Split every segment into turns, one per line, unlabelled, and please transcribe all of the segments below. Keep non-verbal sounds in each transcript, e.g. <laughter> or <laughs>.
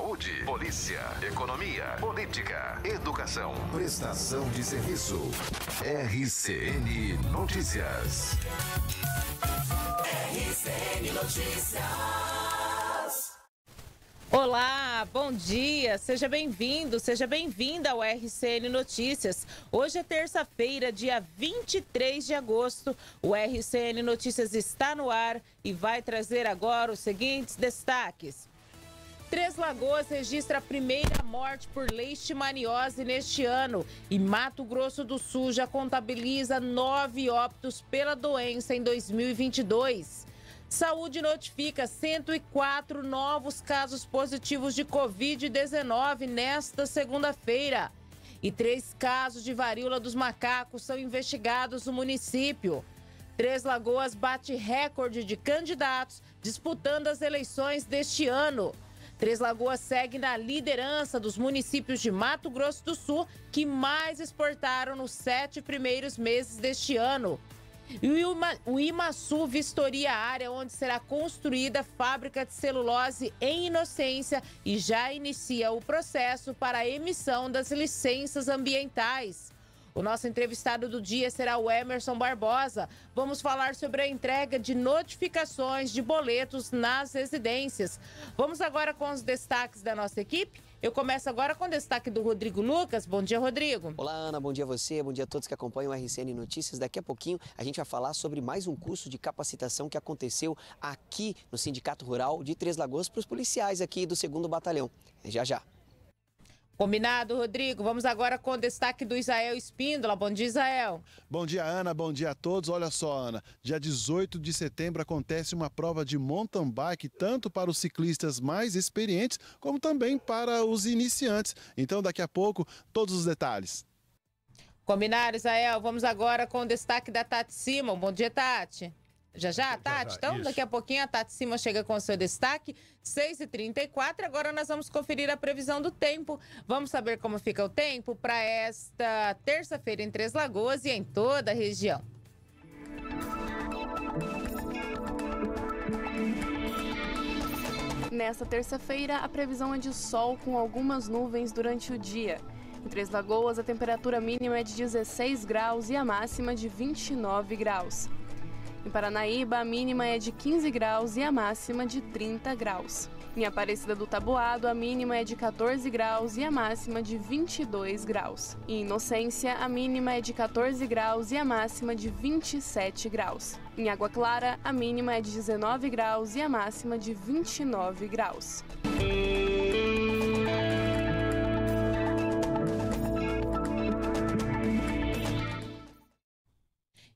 saúde, polícia, economia, política, educação,
prestação de serviço. RCN Notícias. RCN Notícias.
Olá, bom dia, seja bem-vindo, seja bem-vinda ao RCN Notícias. Hoje é terça-feira, dia 23 de agosto. O RCN Notícias está no ar e vai trazer agora os seguintes destaques. Três Lagoas registra a primeira morte por leishmaniose neste ano e Mato Grosso do Sul já contabiliza nove óbitos pela doença em 2022. Saúde notifica 104 novos casos positivos de Covid-19 nesta segunda-feira. E três casos de varíola dos macacos são investigados no município. Três Lagoas bate recorde de candidatos disputando as eleições deste ano. Três Lagoas segue na liderança dos municípios de Mato Grosso do Sul que mais exportaram nos sete primeiros meses deste ano. E o Imaçu vistoria a área onde será construída a fábrica de celulose em Inocência e já inicia o processo para a emissão das licenças ambientais. O nosso entrevistado do dia será o Emerson Barbosa. Vamos falar sobre a entrega de notificações de boletos nas residências. Vamos agora com
os destaques
da nossa equipe.
Eu começo agora com o destaque do Rodrigo Lucas. Bom dia, Rodrigo. Olá, Ana. Bom dia a você. Bom dia a todos que acompanham o RCN Notícias. Daqui a pouquinho a gente vai falar sobre mais um curso de capacitação que aconteceu aqui no Sindicato Rural de Três Lagoas para os policiais aqui do 2 Batalhão. É já, já.
Combinado, Rodrigo. Vamos agora com o destaque do Israel Espíndola. Bom dia, Israel. Bom dia, Ana. Bom dia a todos. Olha só, Ana. Dia
18 de setembro acontece uma prova de mountain bike, tanto para os ciclistas mais experientes, como também para os iniciantes. Então, daqui a pouco, todos os detalhes.
Combinado, Israel. Vamos agora com o destaque da Tati Simon. Bom dia, Tati. Já já, Tati? Então, Isso. daqui a pouquinho a Tati Cima chega com o seu destaque. 6h34. Agora nós vamos conferir a previsão do tempo. Vamos saber como fica o tempo para esta terça-feira em Três Lagoas e em toda a região.
Nesta terça-feira, a previsão é de sol com algumas nuvens durante o dia. Em Três Lagoas, a temperatura mínima é de 16 graus e a máxima de 29 graus. Em Paranaíba, a mínima é de 15 graus e a máxima de 30 graus. Em Aparecida do Taboado, a mínima é de 14 graus e a máxima de 22 graus. Em Inocência, a mínima é de 14 graus e a máxima de 27 graus. Em Água Clara, a mínima é de 19 graus e a máxima de 29 graus.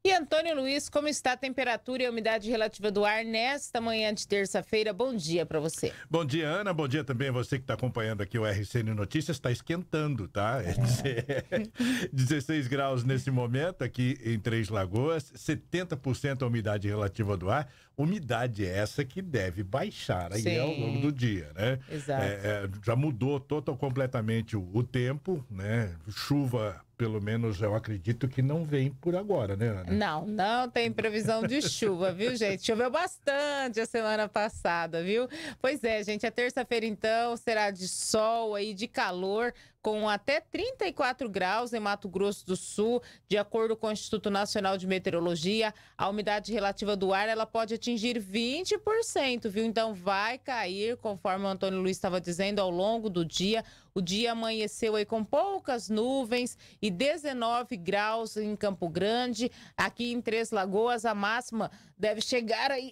E Antônio Luiz, como está a temperatura e a umidade relativa do ar nesta manhã de terça-feira? Bom dia para você.
Bom dia, Ana. Bom dia também a você que está acompanhando aqui o RCN Notícias. Está esquentando, tá? É. 16 <laughs> graus nesse momento aqui em Três Lagoas, 70% a umidade relativa do ar umidade é essa que deve baixar aí é Sim. ao longo do dia, né? Exato. É, é, já mudou total completamente o, o, tempo, né? Chuva, pelo menos eu acredito que não vem por agora, né? Ana?
Não, não tem previsão de chuva, viu, gente? Choveu bastante a semana passada, viu? Pois é, gente, a é terça-feira então será de sol aí, de calor com até 34 graus em Mato Grosso do Sul, de acordo com o Instituto Nacional de Meteorologia. A umidade relativa do ar ela pode atingir 20%, viu? Então vai cair, conforme o Antônio Luiz estava dizendo, ao longo do dia. O dia amanheceu aí com poucas nuvens e 19 graus em Campo Grande. Aqui em Três Lagoas, a máxima deve chegar aí.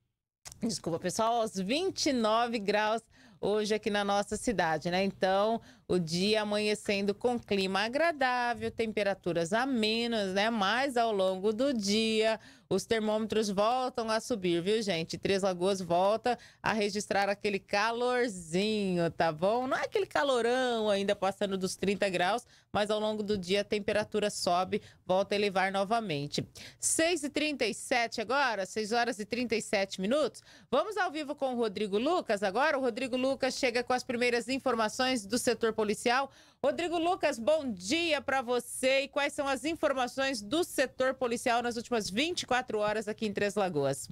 <coughs> Desculpa, pessoal, aos 29 graus hoje aqui na nossa cidade, né? Então, o dia amanhecendo com clima agradável, temperaturas amenas, né? Mas ao longo do dia, os termômetros voltam a subir, viu, gente? Três Lagoas volta a registrar aquele calorzinho, tá bom? Não é aquele calorão ainda passando dos 30 graus, mas ao longo do dia a temperatura sobe, volta a elevar novamente. 6h37 agora, 6 horas e 37 minutos. Vamos ao vivo com o Rodrigo Lucas agora. O Rodrigo Lucas Lucas chega com as primeiras informações do setor policial. Rodrigo Lucas, bom dia para você. E quais são as informações do setor policial nas últimas 24 horas aqui em Três Lagoas?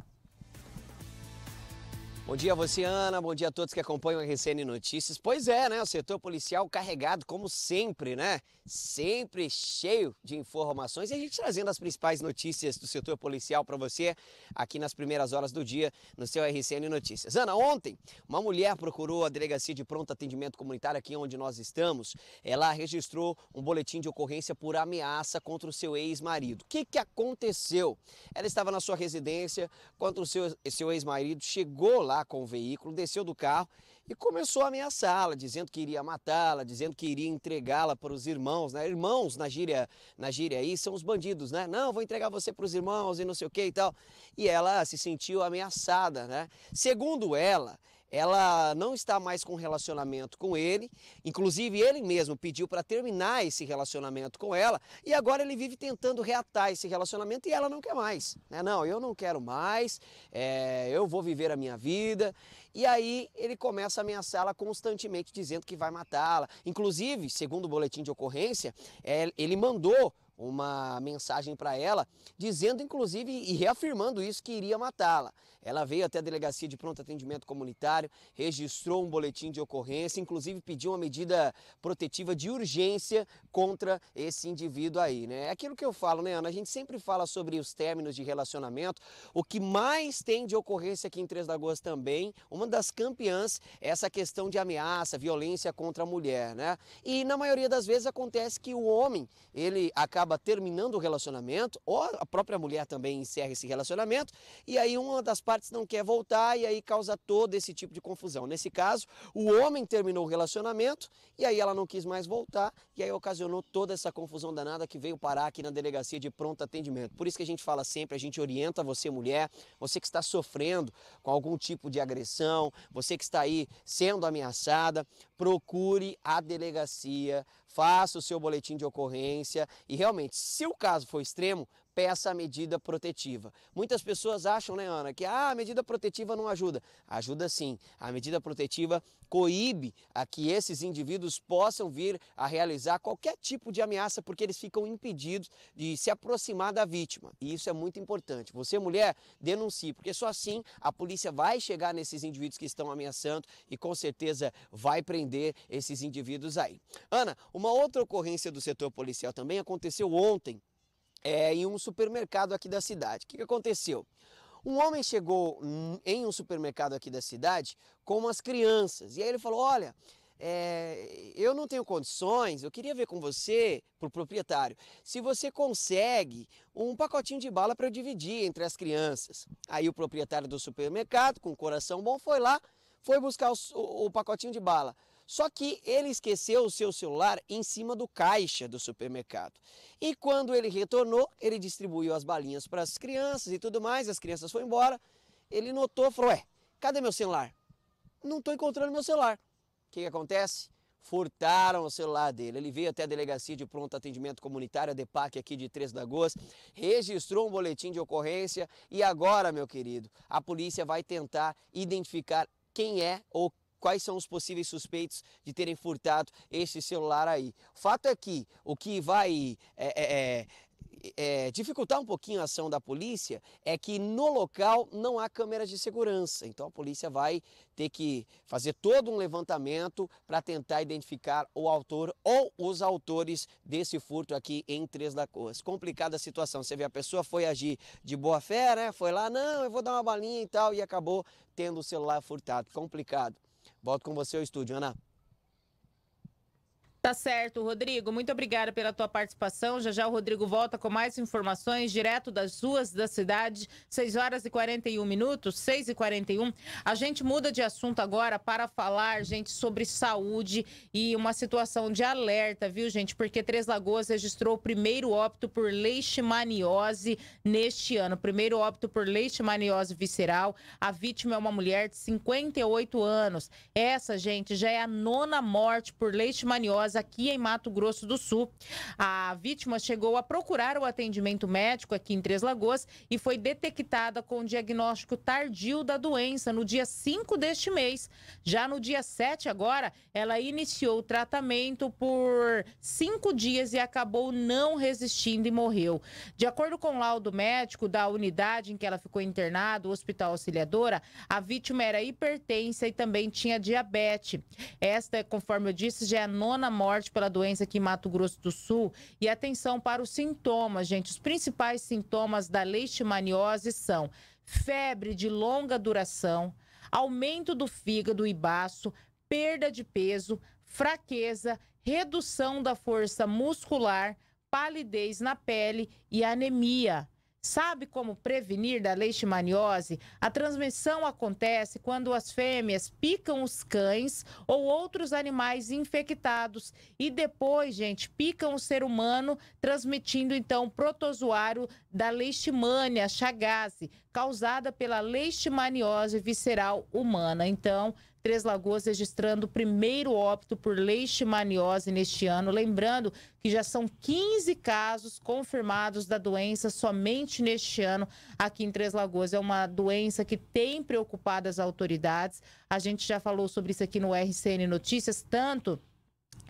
Bom dia a você, Ana. Bom dia a todos que acompanham a RCN Notícias. Pois é, né? O setor policial carregado, como sempre, né? Sempre cheio de informações. E a gente trazendo as principais notícias do setor policial para você aqui nas primeiras horas do dia no seu RCN Notícias. Ana, ontem uma mulher procurou a delegacia de pronto atendimento comunitário aqui onde nós estamos. Ela registrou um boletim de ocorrência por ameaça contra o seu ex-marido. O que, que aconteceu? Ela estava na sua residência quando o seu, seu ex-marido chegou lá lá com o veículo, desceu do carro e começou a ameaçá-la, dizendo que iria matá-la, dizendo que iria entregá-la para os irmãos, né? Irmãos na gíria, na gíria aí são os bandidos, né? Não, vou entregar você para os irmãos e não sei o que e tal. E ela se sentiu ameaçada, né? Segundo ela, ela não está mais com relacionamento com ele, inclusive ele mesmo pediu para terminar esse relacionamento com ela, e agora ele vive tentando reatar esse relacionamento e ela não quer mais. Né? Não, eu não quero mais, é, eu vou viver a minha vida. E aí ele começa a ameaçá-la constantemente, dizendo que vai matá-la. Inclusive, segundo o boletim de ocorrência, é, ele mandou uma mensagem para ela, dizendo inclusive e reafirmando isso que iria matá-la. Ela veio até a delegacia de pronto atendimento comunitário, registrou um boletim de ocorrência, inclusive pediu uma medida protetiva de urgência contra esse indivíduo aí, né? É aquilo que eu falo, né, Ana? A gente sempre fala sobre os términos de relacionamento. O que mais tem de ocorrência aqui em Três Lagoas também, uma das campeãs é essa questão de ameaça, violência contra a mulher, né? E na maioria das vezes acontece que o homem, ele acaba terminando o relacionamento, ou a própria mulher também encerra esse relacionamento, e aí uma das partes partes não quer voltar e aí causa todo esse tipo de confusão. Nesse caso, o homem terminou o relacionamento e aí ela não quis mais voltar e aí ocasionou toda essa confusão danada que veio parar aqui na delegacia de pronto atendimento. Por isso que a gente fala sempre, a gente orienta você mulher, você que está sofrendo com algum tipo de agressão, você que está aí sendo ameaçada, procure a delegacia, faça o seu boletim de ocorrência e realmente, se o caso for extremo, peça a medida protetiva. Muitas pessoas acham, né, Ana, que ah, a medida protetiva não ajuda. Ajuda sim. A medida protetiva coíbe a que esses indivíduos possam vir a realizar qualquer tipo de ameaça, porque eles ficam impedidos de se aproximar da vítima. E isso é muito importante. Você, mulher, denuncie, porque só assim a polícia vai chegar nesses indivíduos que estão ameaçando e com certeza vai prender esses indivíduos aí. Ana, uma outra ocorrência do setor policial também aconteceu ontem é, em um supermercado aqui da cidade. O que, que aconteceu? Um homem chegou em um supermercado aqui da cidade com umas crianças e aí ele falou: Olha, é, eu não tenho condições, eu queria ver com você, para o proprietário, se você consegue um pacotinho de bala para eu dividir entre as crianças. Aí o proprietário do supermercado, com um coração bom, foi lá, foi buscar o, o, o pacotinho de bala. Só que ele esqueceu o seu celular em cima do caixa do supermercado. E quando ele retornou, ele distribuiu as balinhas para as crianças e tudo mais, as crianças foram embora. Ele notou, falou: "Ué, cadê meu celular? Não estou encontrando meu celular". O que, que acontece? furtaram o celular dele. Ele veio até a delegacia de pronto atendimento comunitário, a DEPAC aqui de Três Lagoas, registrou um boletim de ocorrência e agora, meu querido, a polícia vai tentar identificar quem é ou quais são os possíveis suspeitos de terem furtado esse celular aí. O fato é que o que vai é, é, é, é, dificultar um pouquinho a ação da polícia é que no local não há câmeras de segurança. Então a polícia vai ter que fazer todo um levantamento para tentar identificar o autor ou os autores desse furto aqui em Três Lagoas. Complicada a situação. Você vê, a pessoa foi agir de boa fé, né? Foi lá, não, eu vou dar uma balinha e tal, e acabou tendo o celular furtado. Complicado. Volto com você ao estúdio, Ana.
Tá certo, Rodrigo. Muito obrigada pela tua participação. Já já o Rodrigo volta com mais informações direto das ruas da cidade. 6 horas e 41 minutos, 6 e 41. A gente muda de assunto agora para falar, gente, sobre saúde e uma situação de alerta, viu, gente? Porque Três Lagoas registrou o primeiro óbito por leishmaniose neste ano. Primeiro óbito por leishmaniose visceral. A vítima é uma mulher de 58 anos. Essa, gente, já é a nona morte por leishmaniose aqui em Mato Grosso do Sul. A vítima chegou a procurar o atendimento médico aqui em Três Lagoas e foi detectada com diagnóstico tardio da doença no dia 5 deste mês. Já no dia 7 agora, ela iniciou o tratamento por cinco dias e acabou não resistindo e morreu. De acordo com o laudo médico da unidade em que ela ficou internada, o Hospital Auxiliadora, a vítima era hipertensa e também tinha diabetes. Esta, conforme eu disse, já é a nona morte morte pela doença aqui em Mato Grosso do Sul. E atenção para os sintomas, gente. Os principais sintomas da leishmaniose são febre de longa duração, aumento do fígado e baço, perda de peso, fraqueza, redução da força muscular, palidez na pele e anemia. Sabe como prevenir da leishmaniose? A transmissão acontece quando as fêmeas picam os cães ou outros animais infectados e depois, gente, picam o ser humano, transmitindo então o protozoário da leishmania chagase, causada pela leishmaniose visceral humana. Então, Três Lagoas registrando o primeiro óbito por leishmaniose neste ano. Lembrando que já são 15 casos confirmados da doença somente neste ano aqui em Três Lagoas. É uma doença que tem preocupado as autoridades. A gente já falou sobre isso aqui no RCN Notícias, tanto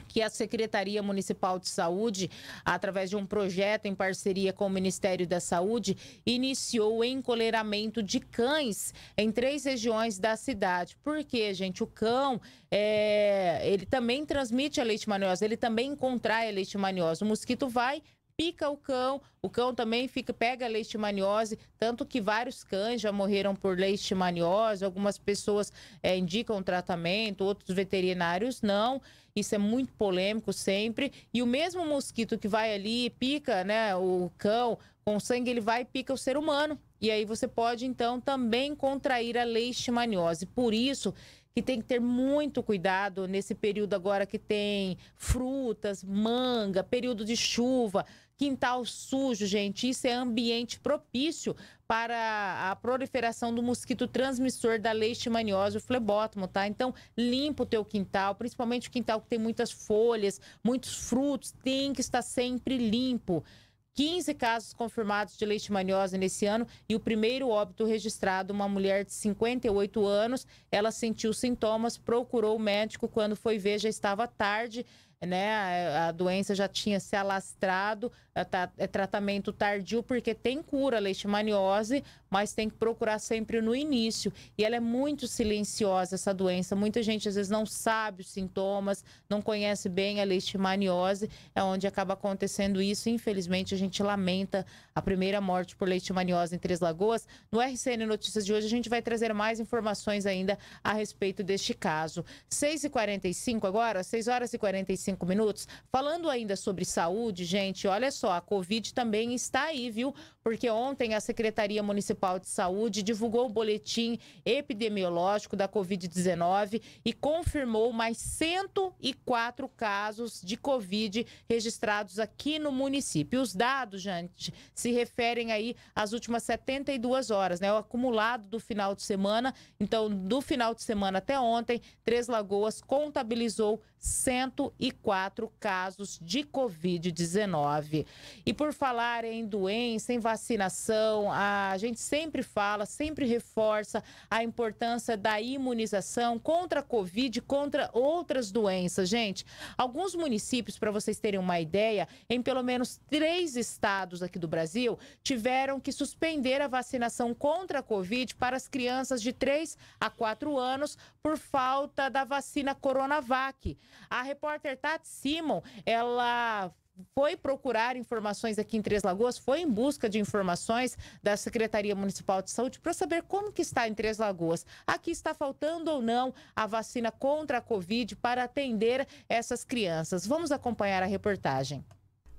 que a Secretaria Municipal de Saúde, através de um projeto em parceria com o Ministério da Saúde, iniciou o encoleramento de cães em três regiões da cidade. Por quê, gente? O cão, é... ele também transmite a maniosa, ele também contrai a maniosa. O mosquito vai, pica o cão, o cão também fica pega leishmaniose, tanto que vários cães já morreram por leishmaniose, algumas pessoas é, indicam tratamento, outros veterinários não. Isso é muito polêmico sempre. E o mesmo mosquito que vai ali e pica, né, o cão com sangue, ele vai e pica o ser humano. E aí você pode então também contrair a leishmaniose. Por isso que tem que ter muito cuidado nesse período agora que tem frutas, manga, período de chuva. Quintal sujo, gente, isso é ambiente propício para a proliferação do mosquito transmissor da leishmaniose, o flebótomo, tá? Então, limpa o teu quintal, principalmente o quintal que tem muitas folhas, muitos frutos, tem que estar sempre limpo. 15 casos confirmados de leishmaniose nesse ano e o primeiro óbito registrado, uma mulher de 58 anos, ela sentiu sintomas, procurou o médico, quando foi ver já estava tarde, né? A, doença já tinha se alastrado, é, tratamento tardio, porque tem cura a leishmaniose, mas tem que procurar sempre no início. E ela é muito silenciosa, essa doença. Muita gente às vezes não sabe os sintomas, não conhece bem a leishmaniose, é onde acaba acontecendo isso. Infelizmente, a gente lamenta a primeira morte por leishmaniose em Três Lagoas. No RCN Notícias de hoje, a gente vai trazer mais informações ainda a respeito deste caso. 6h45 agora, 6 horas e 45 minutos. Falando ainda sobre saúde, gente, olha só, a Covid também está aí, viu? Porque ontem a Secretaria Municipal Municipal de Saúde divulgou o boletim epidemiológico da Covid-19 e confirmou mais 104 casos de Covid registrados aqui no município. Os dados, gente, se referem aí às últimas 72 horas, né? O acumulado do final de semana. Então, do final de semana até ontem, Três Lagoas contabilizou 104 casos de Covid-19. E por falar em doença, em vacinação, a gente sempre fala, sempre reforça a importância da imunização contra a Covid, contra outras doenças. Gente, alguns municípios, para vocês terem uma ideia, em pelo menos três estados aqui do Brasil, tiveram que suspender a vacinação contra a Covid para as crianças de 3 a 4 anos por falta da vacina Coronavac. A repórter Tati Simon, ela foi procurar informações aqui em Três Lagoas, foi em busca de informações da Secretaria Municipal de Saúde para saber como que está em Três Lagoas. Aqui está faltando ou não a vacina contra a Covid para atender essas crianças. Vamos acompanhar a reportagem.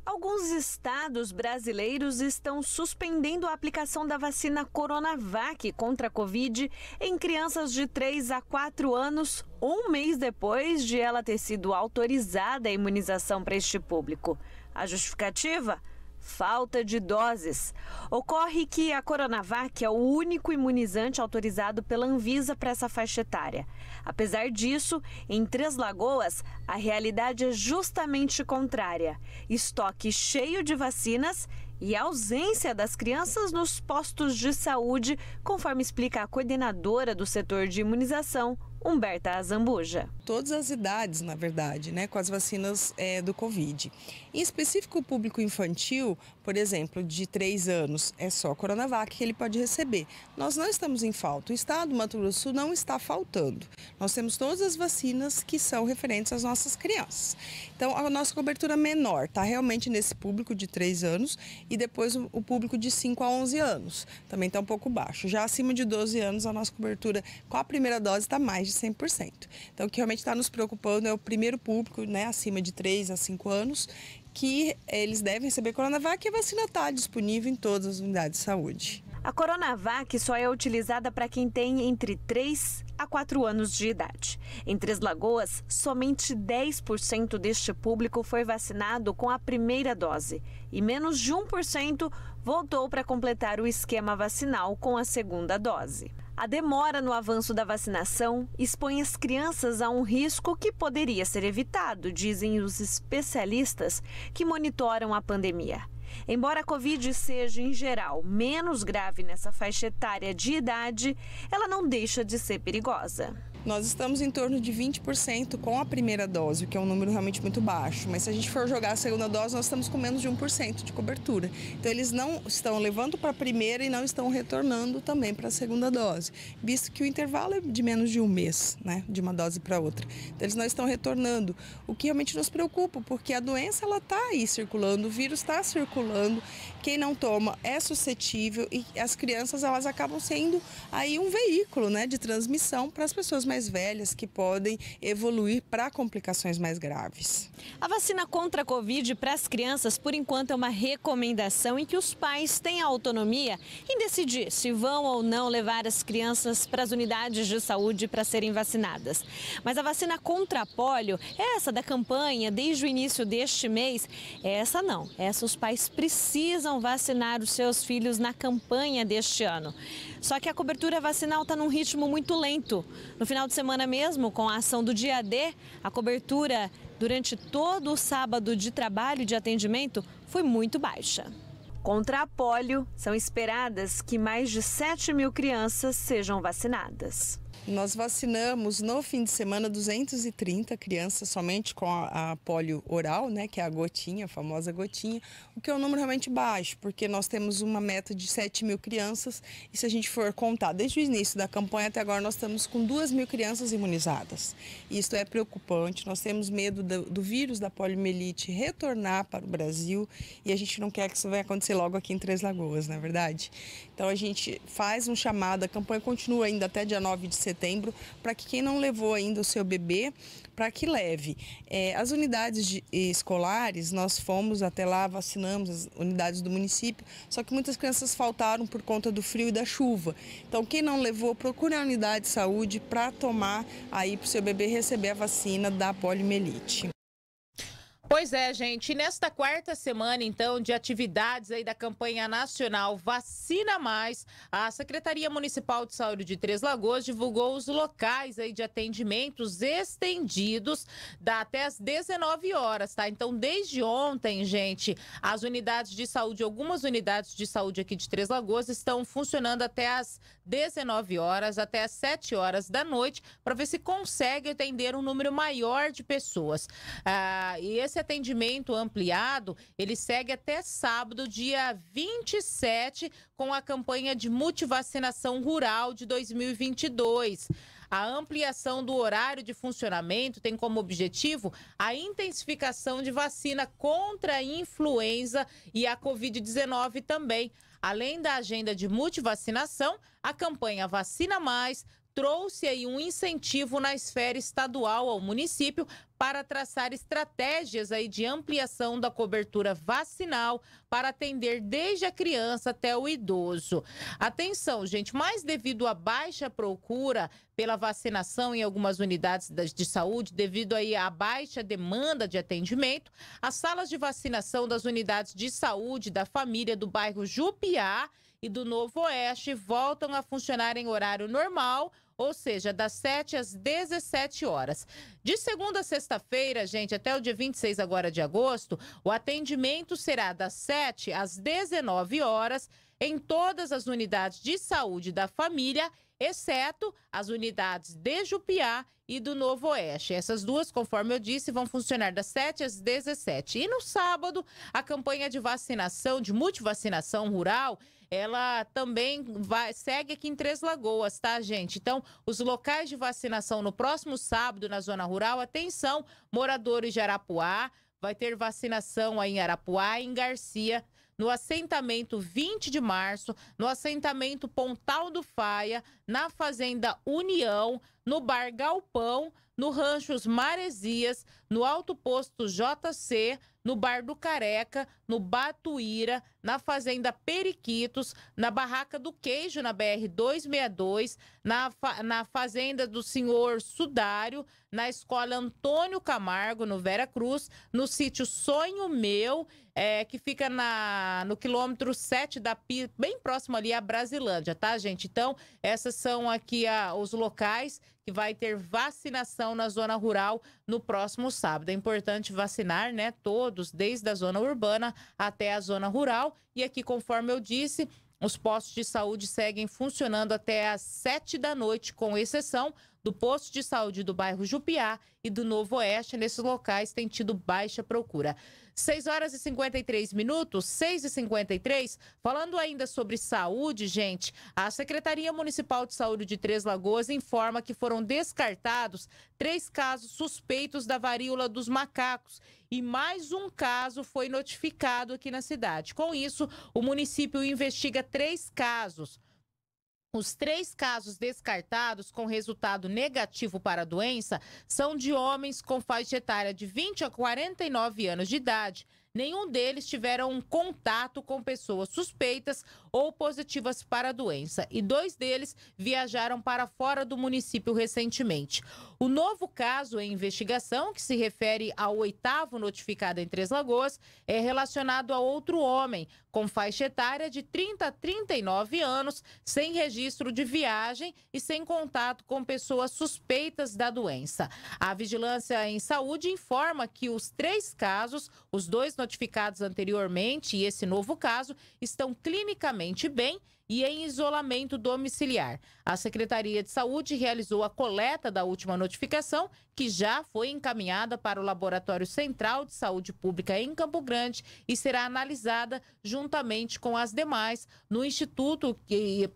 Alguns estados brasileiros estão suspendendo a aplicação da vacina Coronavac contra a Covid em crianças de 3 a 4 anos, um mês depois de ela ter sido autorizada a imunização para este público. A justificativa? falta de doses. Ocorre que a Coronavac é o único imunizante autorizado pela Anvisa para essa faixa etária. Apesar disso, em Três Lagoas, a realidade é justamente contrária: estoque cheio de vacinas e ausência das crianças nos postos de saúde, conforme explica a coordenadora do setor de imunização, Humberta Azambuja.
Todas as idades, na verdade, né, com as vacinas é, do Covid. Em específico, o público infantil, por exemplo, de 3 anos, é só a Coronavac que ele pode receber. Nós não estamos em falta. O Estado do Mato Grosso Sul não está faltando. Nós temos todas as vacinas que são referentes às nossas crianças. Então, a nossa cobertura menor está realmente nesse público de 3 anos e depois o público de 5 a 11 anos. Também está um pouco baixo. Já acima de 12 anos, a nossa cobertura com a primeira dose está mais de 100%. Então, o que realmente está nos preocupando é o primeiro público, né, acima de 3 a 5 anos, que eles devem receber Coronavac e a vacina está disponível em todas as unidades de saúde. A Coronavac
só é utilizada para quem tem entre 3 a 4 anos de idade. Em Três Lagoas, somente 10% deste público foi vacinado com a primeira dose e menos de 1% voltou para completar o esquema vacinal com a segunda dose. A demora no avanço da vacinação expõe as crianças a um risco que poderia ser evitado, dizem os especialistas que monitoram a pandemia. Embora a Covid seja, em geral, menos grave nessa faixa etária de idade, ela não deixa de ser perigosa.
Nós estamos em torno de 20% com a primeira dose, o que é um número realmente muito baixo. Mas se a gente for jogar a segunda dose, nós estamos com menos de 1% de cobertura. Então eles não estão levando para a primeira e não estão retornando também para a segunda dose, visto que o intervalo é de menos de um mês, né, de uma dose para outra. Então eles não estão retornando, o que realmente nos preocupa, porque a doença ela está aí circulando, o vírus está circulando. Quem não toma é suscetível e as crianças elas acabam sendo aí um veículo, né, de transmissão para as pessoas mais mais velhas que podem evoluir para complicações mais graves.
A vacina contra a Covid para as crianças, por enquanto, é uma recomendação em que os pais têm a autonomia em decidir se vão ou não levar as crianças para as unidades de saúde para serem vacinadas. Mas a vacina contra a polio, essa da campanha desde o início deste mês, essa não. Essa os pais precisam vacinar os seus filhos na campanha deste ano. Só que a cobertura vacinal está num ritmo muito lento. No final de semana mesmo, com a ação do dia D, a cobertura durante todo o sábado de trabalho e de atendimento foi muito baixa. Contra a polio, são esperadas que mais de 7 mil crianças sejam vacinadas.
Nós vacinamos no fim de semana 230 crianças somente com a, a polio oral, né, que é a gotinha, a famosa gotinha, o que é um número realmente baixo, porque nós temos uma meta de 7 mil crianças e se a gente for contar desde o início da campanha até agora, nós estamos com 2 mil crianças imunizadas. Isso é preocupante, nós temos medo do, do vírus da poliomielite retornar para o Brasil e a gente não quer que isso vai acontecer logo aqui em Três Lagoas, não é verdade? Então a gente faz um chamado, a campanha continua ainda até dia 9 de setembro, setembro, para que quem não levou ainda o seu bebê, para que leve. É, as unidades de, eh, escolares, nós fomos até lá, vacinamos as unidades do município, só que muitas crianças faltaram por conta do frio e da chuva. Então, quem não levou, procure a unidade de saúde para tomar aí para o seu bebê receber a vacina da polimelite.
Pois é, gente.
nesta quarta semana,
então, de atividades aí da campanha nacional Vacina Mais, a Secretaria Municipal de Saúde de Três Lagoas divulgou os locais aí de atendimentos estendidos da, até às 19 horas, tá? Então, desde ontem, gente, as unidades de saúde, algumas unidades de saúde aqui de Três Lagoas estão funcionando até às 19 horas, até às 7 horas da noite, para ver se consegue atender um número maior de pessoas. Ah, e esse esse atendimento ampliado, ele segue até sábado, dia 27, com a campanha de multivacinação rural de 2022. A ampliação do horário de funcionamento tem como objetivo a intensificação de vacina contra a influenza e a Covid-19 também. Além da agenda de multivacinação, a campanha Vacina Mais trouxe aí um incentivo na esfera estadual ao município para traçar estratégias aí de ampliação da cobertura vacinal para atender desde a criança até o idoso. Atenção, gente, mas devido à baixa procura pela vacinação em algumas unidades de saúde, devido aí à baixa demanda de atendimento, as salas de vacinação das unidades de saúde da família do bairro Jupiá e do Novo Oeste voltam a funcionar em horário normal ou seja, das 7 às 17 horas. De segunda a sexta-feira, gente, até o dia 26 agora de agosto, o atendimento será das 7 às 19 horas em todas as unidades de saúde da família, exceto as unidades de Jupiá e do Novo Oeste. Essas duas, conforme eu disse, vão funcionar das 7 às 17. E no sábado, a campanha de vacinação, de multivacinação rural, ela também vai, segue aqui em Três Lagoas, tá, gente? Então, os locais de vacinação no próximo sábado na zona rural, atenção, moradores de Arapuá, vai ter vacinação aí em Arapuá, em Garcia, no assentamento 20 de março, no assentamento Pontal do Faia, na Fazenda União, no Bar Galpão, no Ranchos Maresias, no Alto Posto JC, no Bar do Careca, no Batuíra, na Fazenda Periquitos, na Barraca do Queijo, na BR 262, na, fa na Fazenda do Senhor Sudário, na Escola Antônio Camargo, no Vera Cruz, no sítio Sonho Meu, é, que fica na, no quilômetro 7 da Pia, bem próximo ali à Brasilândia, tá, gente? Então, essas são aqui a, os locais que vai ter vacinação na zona rural no próximo sábado. É importante vacinar, né, todos, desde a zona urbana até a zona rural. E aqui, conforme eu disse, os postos de saúde seguem funcionando até às 7 da noite, com exceção do posto de saúde do bairro Jupiá e do Novo Oeste. Nesses locais tem tido baixa procura. 6 horas e 53 minutos, 6 e 53. Falando ainda sobre saúde, gente, a Secretaria Municipal de Saúde de Três Lagoas informa que foram descartados três casos suspeitos da varíola dos macacos e mais um caso foi notificado aqui na cidade. Com isso, o município investiga três casos. Os três casos descartados com resultado negativo para a doença são de homens com faixa etária de 20 a 49 anos de idade, nenhum deles tiveram contato com pessoas suspeitas ou positivas para a doença. E dois deles viajaram para fora do município recentemente. O novo caso em investigação, que se refere ao oitavo notificado em Três Lagoas, é relacionado a outro homem, com faixa etária de 30 a 39 anos, sem registro de viagem e sem contato com pessoas suspeitas da doença. A Vigilância em Saúde informa que os três casos, os dois notificados, notificados anteriormente e esse novo caso estão clinicamente bem e em isolamento domiciliar. A Secretaria de Saúde realizou a coleta da última notificação, que já foi encaminhada para o Laboratório Central de Saúde Pública em Campo Grande e será analisada juntamente com as demais no Instituto,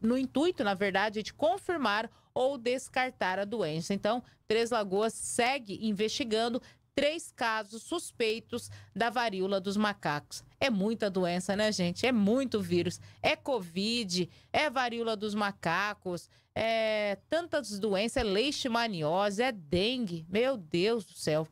no intuito, na verdade, de confirmar ou descartar a doença. Então, Três Lagoas segue investigando três casos suspeitos da varíola dos macacos. É muita doença, né, gente? É muito vírus. É Covid, é varíola dos macacos, é tantas doenças, é leishmaniose, é dengue. Meu Deus do céu.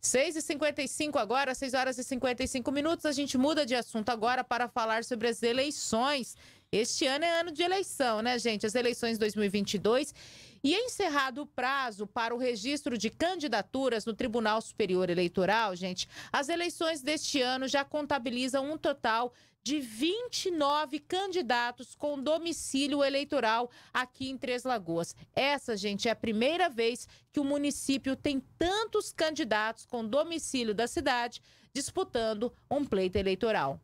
6h55 agora, 6 horas e 55 minutos. A gente muda de assunto agora para falar sobre as eleições. Este ano é ano de eleição, né, gente? As eleições 2022 e é encerrado o prazo para o registro de candidaturas no Tribunal Superior Eleitoral, gente, as eleições deste ano já contabilizam um total de 29 candidatos com domicílio eleitoral aqui em Três Lagoas. Essa, gente, é a primeira vez que o município tem tantos candidatos com domicílio da cidade disputando um pleito eleitoral.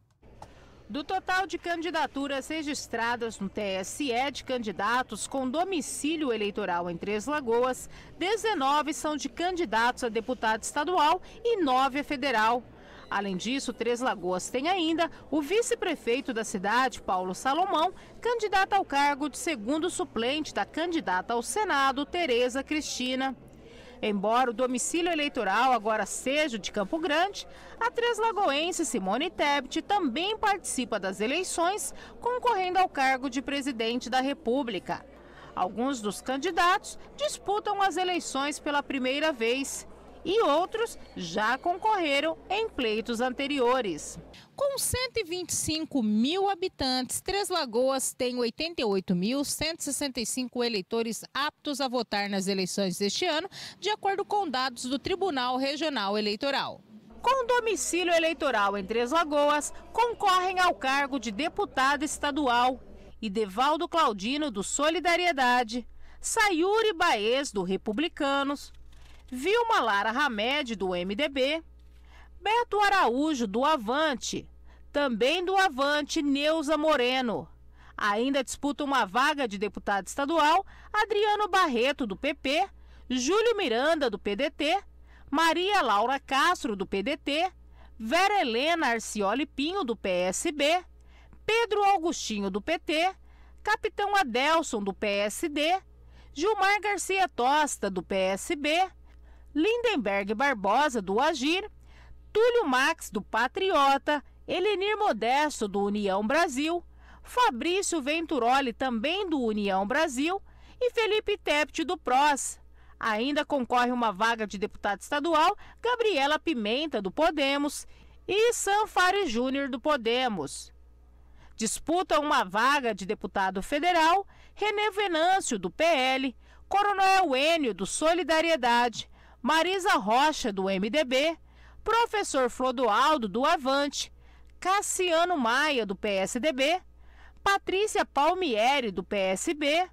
Do total de candidaturas registradas no TSE de candidatos com domicílio eleitoral em Três Lagoas, 19 são de candidatos a deputado estadual e 9 a federal. Além disso, Três Lagoas tem ainda o vice-prefeito da cidade, Paulo Salomão, candidato ao cargo de segundo suplente da candidata ao Senado, Tereza Cristina. Embora o domicílio eleitoral agora seja de Campo Grande, a translagoense Simone Tebet também participa das eleições, concorrendo ao cargo de presidente da República. Alguns dos candidatos disputam as eleições pela primeira vez e outros já concorreram em pleitos anteriores. Com 125 mil habitantes, Três Lagoas tem 88.165 eleitores aptos a votar nas eleições deste ano, de acordo com dados do Tribunal Regional Eleitoral. Com domicílio eleitoral em Três Lagoas, concorrem ao cargo de deputado estadual Idevaldo Claudino, do Solidariedade, Sayuri Baez, do Republicanos, Vilma Lara Hamed, do MDB, Beto Araújo, do Avante, também do Avante, Neuza Moreno. Ainda disputa uma vaga de deputado estadual Adriano Barreto, do PP, Júlio Miranda, do PDT, Maria Laura Castro, do PDT, Vera Helena Arcioli Pinho, do PSB, Pedro Augustinho, do PT, Capitão Adelson, do PSD, Gilmar Garcia Tosta, do PSB, Lindenberg Barbosa, do Agir, Túlio Max, do Patriota, Elenir Modesto, do União Brasil, Fabrício Venturoli, também do União Brasil, e Felipe Tept, do PROS. Ainda concorre uma vaga de deputado estadual, Gabriela Pimenta, do Podemos, e Sanfari Júnior, do Podemos. Disputa uma vaga de deputado federal, René Venâncio, do PL, Coronel Enio, do Solidariedade, Marisa Rocha, do MDB, professor Flodoaldo, do Avante, Cassiano Maia, do PSDB, Patrícia Palmieri, do PSB,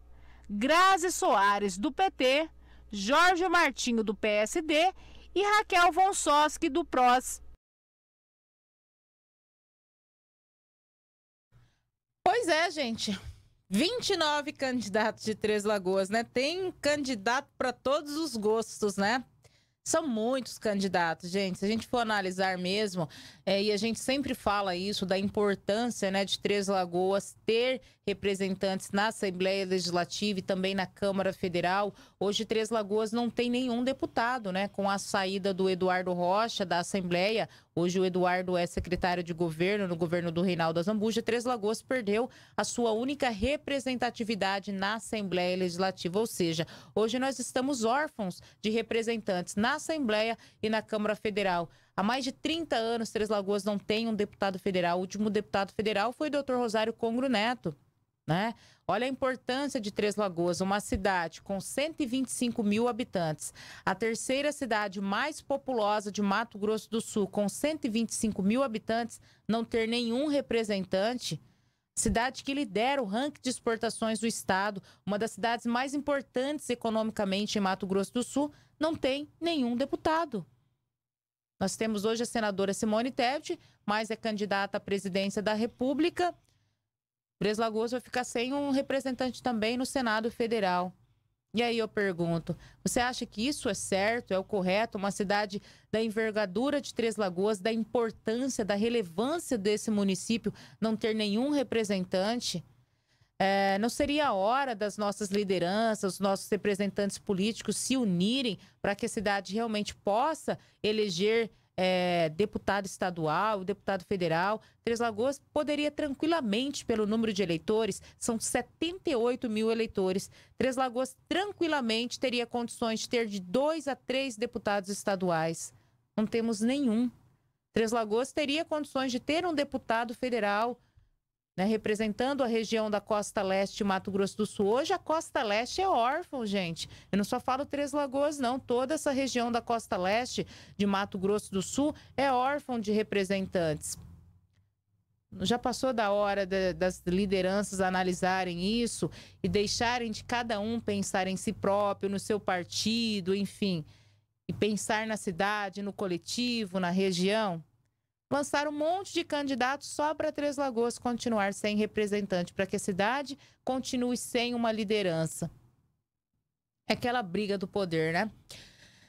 Grazi Soares, do PT, Jorge Martinho, do PSD e Raquel Vonsoski, do PROS. Pois é, gente. 29 candidatos de Três Lagoas, né? Tem candidato para todos os gostos, né? São muitos candidatos, gente. Se a gente for analisar mesmo, é, e a gente sempre fala isso, da importância né, de Três Lagoas ter representantes na Assembleia Legislativa e também na Câmara Federal. Hoje, Três Lagoas não tem nenhum deputado, né? Com a saída do Eduardo Rocha da Assembleia, Hoje o Eduardo é secretário de governo no governo do Reinaldo Azambuja. Três Lagoas perdeu a sua única representatividade na Assembleia Legislativa, ou seja, hoje nós estamos órfãos de representantes na Assembleia e na Câmara Federal. Há mais de 30 anos, Três Lagoas não tem um deputado federal. O último deputado federal foi o doutor Rosário Congro Neto. Né? Olha a importância de Três Lagoas, uma cidade com 125 mil habitantes, a terceira cidade mais populosa de Mato Grosso do Sul, com 125 mil habitantes, não ter nenhum representante. Cidade que lidera o ranking de exportações do estado, uma das cidades mais importantes economicamente em Mato Grosso do Sul, não tem nenhum deputado. Nós temos hoje a senadora Simone Tebet, mais é candidata à presidência da República Três Lagoas vai ficar sem um representante também no Senado Federal. E aí eu pergunto, você acha que isso é certo, é o correto? Uma cidade da envergadura de Três Lagoas, da importância, da relevância desse município não ter nenhum representante? É, não seria a hora das nossas lideranças, os nossos representantes políticos se unirem para que a cidade realmente possa eleger é, deputado estadual, deputado federal. Três Lagoas poderia tranquilamente, pelo número de eleitores, são 78 mil eleitores. Três Lagoas tranquilamente teria condições de ter de dois a três deputados estaduais. Não temos nenhum. Três Lagoas teria condições de ter um deputado federal né, representando a região da Costa Leste Mato Grosso do Sul. Hoje a Costa Leste é órfão, gente. Eu não só falo Três Lagoas, não. Toda essa região da Costa Leste de Mato Grosso do Sul é órfão de representantes. Já passou da hora de, das lideranças analisarem isso e deixarem de cada um pensar em si próprio, no seu partido, enfim, e pensar na cidade, no coletivo, na região? lançar um monte de candidatos só para Três Lagoas continuar sem representante, para que a cidade continue sem uma liderança. É aquela briga do poder, né?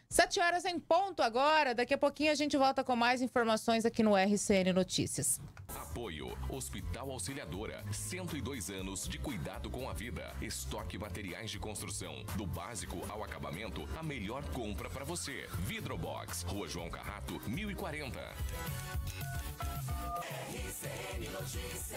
Sete horas em ponto agora. Daqui a pouquinho a gente volta com mais informações aqui no RCN Notícias.
Apoio Hospital Auxiliadora, 102 anos de cuidado com a vida. Estoque materiais de construção, do básico ao acabamento, a melhor compra para você. Vidrobox, Rua João Carrato, 1040.
RCN Notícias.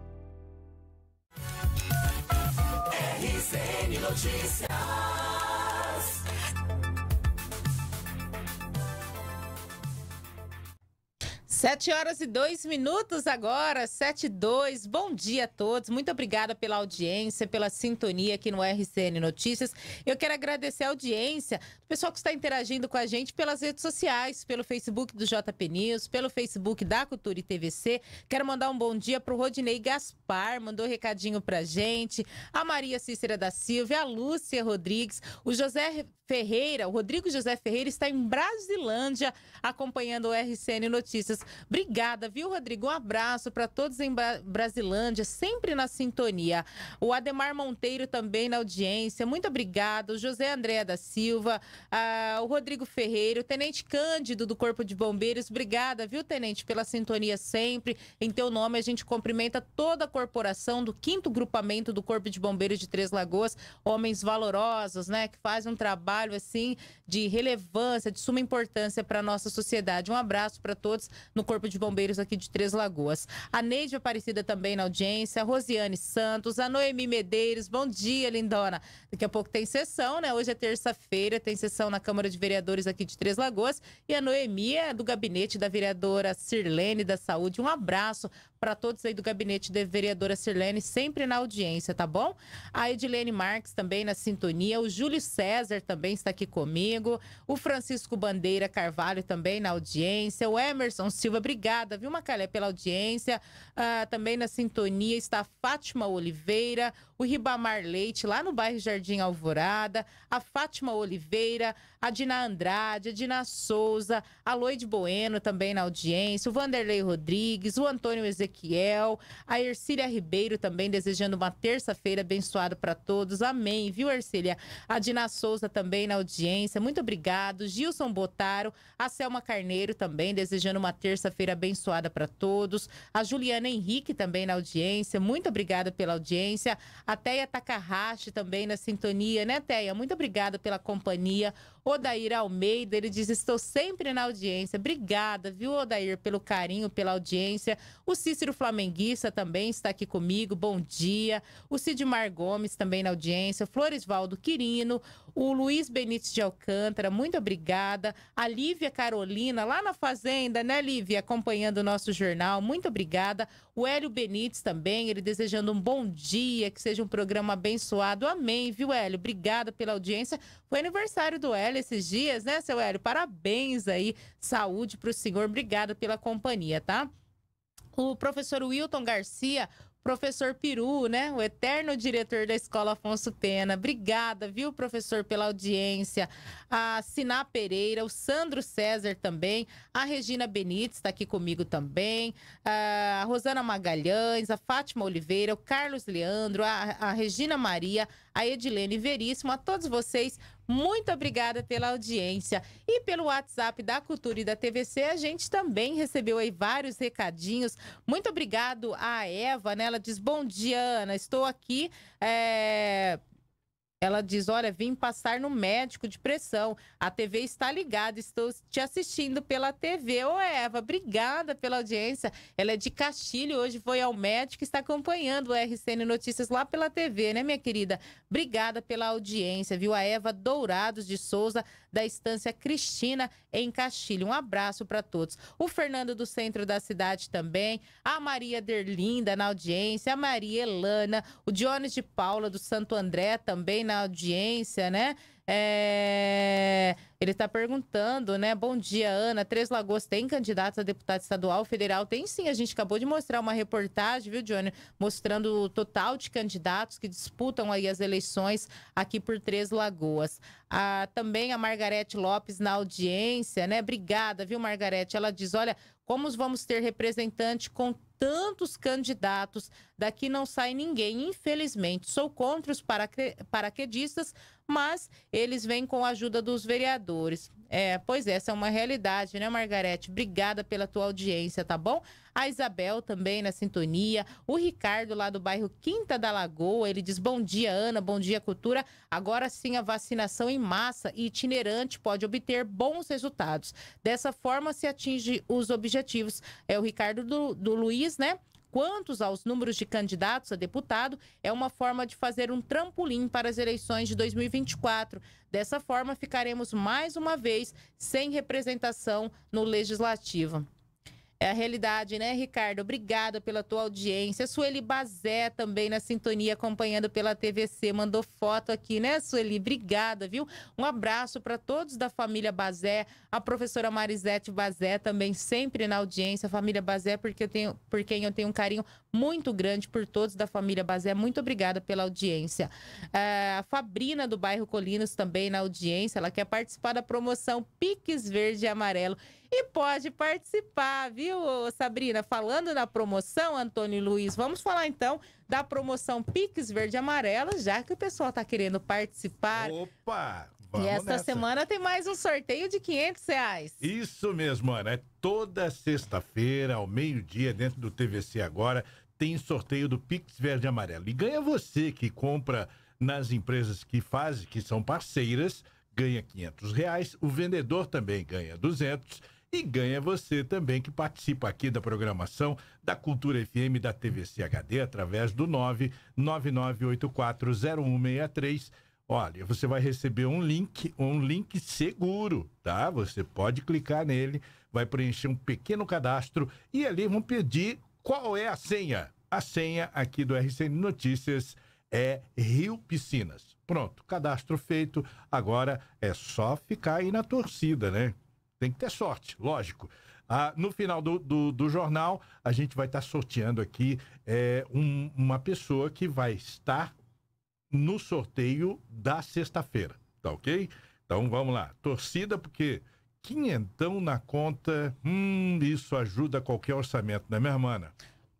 RCN Notícias.
Sete horas e dois minutos agora, sete e dois. Bom dia a todos. Muito obrigada pela audiência, pela sintonia aqui no RCN Notícias. Eu quero agradecer a audiência, o pessoal que está interagindo com a gente pelas redes sociais, pelo Facebook do JP News, pelo Facebook da Cultura e TVC. Quero mandar um bom dia para o Rodinei Gaspar, mandou um recadinho para gente. A Maria Cícera da Silva, a Lúcia Rodrigues, o José Ferreira, o Rodrigo José Ferreira está em Brasilândia acompanhando o RCN Notícias. Obrigada, viu, Rodrigo? Um abraço para todos em Bra Brasilândia, sempre na sintonia. O Ademar Monteiro também na audiência. Muito obrigada. O José André da Silva, ah, o Rodrigo Ferreira, o Tenente Cândido do Corpo de Bombeiros. Obrigada, viu, Tenente, pela sintonia sempre. Em teu nome, a gente cumprimenta toda a corporação do 5 Grupamento do Corpo de Bombeiros de Três Lagoas, homens valorosos, né, que fazem um trabalho trabalho assim de relevância, de suma importância para nossa sociedade. Um abraço para todos no Corpo de Bombeiros aqui de Três Lagoas. A Neide Aparecida também na audiência, a Rosiane Santos, a Noemi Medeiros. Bom dia, lindona. Daqui a pouco tem sessão, né? Hoje é terça-feira, tem sessão na Câmara de Vereadores aqui de Três Lagoas e a Noemi é do gabinete da vereadora Sirlene da Saúde. Um abraço para todos aí do gabinete de vereadora Sirlene, sempre na audiência, tá bom? A Edilene Marques também na sintonia, o Júlio César também está aqui comigo, o Francisco Bandeira Carvalho também na audiência, o Emerson Silva, obrigada, viu, Macalé, pela audiência. Ah, também na sintonia está a Fátima Oliveira, o Ribamar Leite, lá no bairro Jardim Alvorada, a Fátima Oliveira, a Dina Andrade, a Dina Souza, a Loide Bueno também na audiência, o Vanderlei Rodrigues, o Antônio Ezequiel Ezequiel, a Ercília Ribeiro também desejando uma terça-feira abençoada para todos. Amém, viu, Ercília? A Dina Souza também na audiência, muito obrigado. Gilson Botaro, a Selma Carneiro também desejando uma terça-feira abençoada para todos. A Juliana Henrique também na audiência, muito obrigada pela audiência. A Teia Takahashi também na sintonia, né, Teia? Muito obrigada pela companhia. Odair Almeida, ele diz: Estou sempre na audiência. Obrigada, viu, Odair, pelo carinho, pela audiência. O Cícero Cícero Flamenguista também está aqui comigo, bom dia. O Sidmar Gomes também na audiência, Floresvaldo Quirino, o Luiz Benites de Alcântara, muito obrigada. A Lívia Carolina, lá na Fazenda, né, Lívia, acompanhando o nosso jornal, muito obrigada. O Hélio Benites também, ele desejando um bom dia, que seja um programa abençoado. Amém, viu, Hélio? Obrigada pela audiência. Foi aniversário do Hélio esses dias, né, seu Hélio? Parabéns aí, saúde para o senhor, obrigada pela companhia, tá? o professor Wilton Garcia, professor Peru, né? O eterno diretor da Escola Afonso Pena. Obrigada, viu, professor, pela audiência. A Siná Pereira, o Sandro César também, a Regina Benites está aqui comigo também, a Rosana Magalhães, a Fátima Oliveira, o Carlos Leandro, a, a Regina Maria, a Edilene Veríssimo, a todos vocês, muito obrigada pela audiência. E pelo WhatsApp da Cultura e da TVC, a gente também recebeu aí vários recadinhos. Muito obrigado a Eva, né? Ela diz: Bom dia, Ana. Estou aqui. É ela diz: Olha, vim passar no médico de pressão. A TV está ligada, estou te assistindo pela TV. Ô, Eva, obrigada pela audiência. Ela é de Castilho, hoje foi ao médico e está acompanhando o RCN Notícias lá pela TV, né, minha querida? Obrigada pela audiência, viu? A Eva Dourados de Souza, da Estância Cristina, em Castilho. Um abraço para todos. O Fernando do centro da cidade também. A Maria Derlinda na audiência. A Maria Elana. O Dionis de Paula, do Santo André, também na na audiência, né? É... Ele está perguntando, né? Bom dia, Ana. Três Lagoas tem candidatos a deputado estadual, federal? Tem sim. A gente acabou de mostrar uma reportagem, viu, Johnny? Mostrando o total de candidatos que disputam aí as eleições aqui por Três Lagoas. Ah, também a Margarete Lopes na audiência, né? Obrigada, viu, Margarete? Ela diz: olha, como vamos ter representante com tantos candidatos Daqui não sai ninguém, infelizmente. Sou contra os paraquedistas, mas eles vêm com a ajuda dos vereadores. É, pois é, essa é uma realidade, né, Margarete? Obrigada pela tua audiência, tá bom? A Isabel também na sintonia. O Ricardo, lá do bairro Quinta da Lagoa, ele diz: Bom dia, Ana, bom dia, cultura. Agora sim a vacinação em massa e itinerante pode obter bons resultados. Dessa forma se atinge os objetivos. É o Ricardo do, do Luiz, né? quantos aos números de candidatos a deputado é uma forma de fazer um trampolim para as eleições de 2024. Dessa forma, ficaremos mais uma vez sem representação no legislativo. É a realidade, né, Ricardo? Obrigada pela tua audiência. Sueli Bazé também na sintonia, acompanhando pela TVC. Mandou foto aqui, né, Sueli? Obrigada, viu? Um abraço para todos da família Bazé. A professora Marisete Bazé também sempre na audiência. Família Bazé, porque eu tenho, por quem eu tenho um carinho muito grande por todos da família Bazé. Muito obrigada pela audiência. É, a Fabrina do bairro Colinas também na audiência. Ela quer participar da promoção Piques Verde e Amarelo e pode participar, viu, Sabrina? Falando na promoção, Antônio Luiz, vamos falar então da promoção Pix Verde Amarela, já que o pessoal está querendo participar. Opa! Vamos e esta nessa. semana tem mais um sorteio de 500 reais.
Isso mesmo, Ana. É toda sexta-feira, ao meio-dia, dentro do TVC Agora, tem sorteio do Pix Verde Amarelo. E ganha você que compra nas empresas que fazem, que são parceiras, ganha 500 reais. O vendedor também ganha 200 e ganha você também que participa aqui da programação da Cultura FM da TVC HD através do 999840163. Olha, você vai receber um link, um link seguro, tá? Você pode clicar nele, vai preencher um pequeno cadastro e ali vão pedir qual é a senha. A senha aqui do RCN Notícias é Rio Piscinas. Pronto, cadastro feito. Agora é só ficar aí na torcida, né? Tem que ter sorte, lógico. Ah, no final do, do, do, jornal, a gente vai estar tá sorteando aqui é, um, uma pessoa que vai estar no sorteio da sexta-feira, tá ok? Então vamos lá. Torcida, porque quinhentão na conta, hum, isso ajuda qualquer orçamento, né, minha irmã?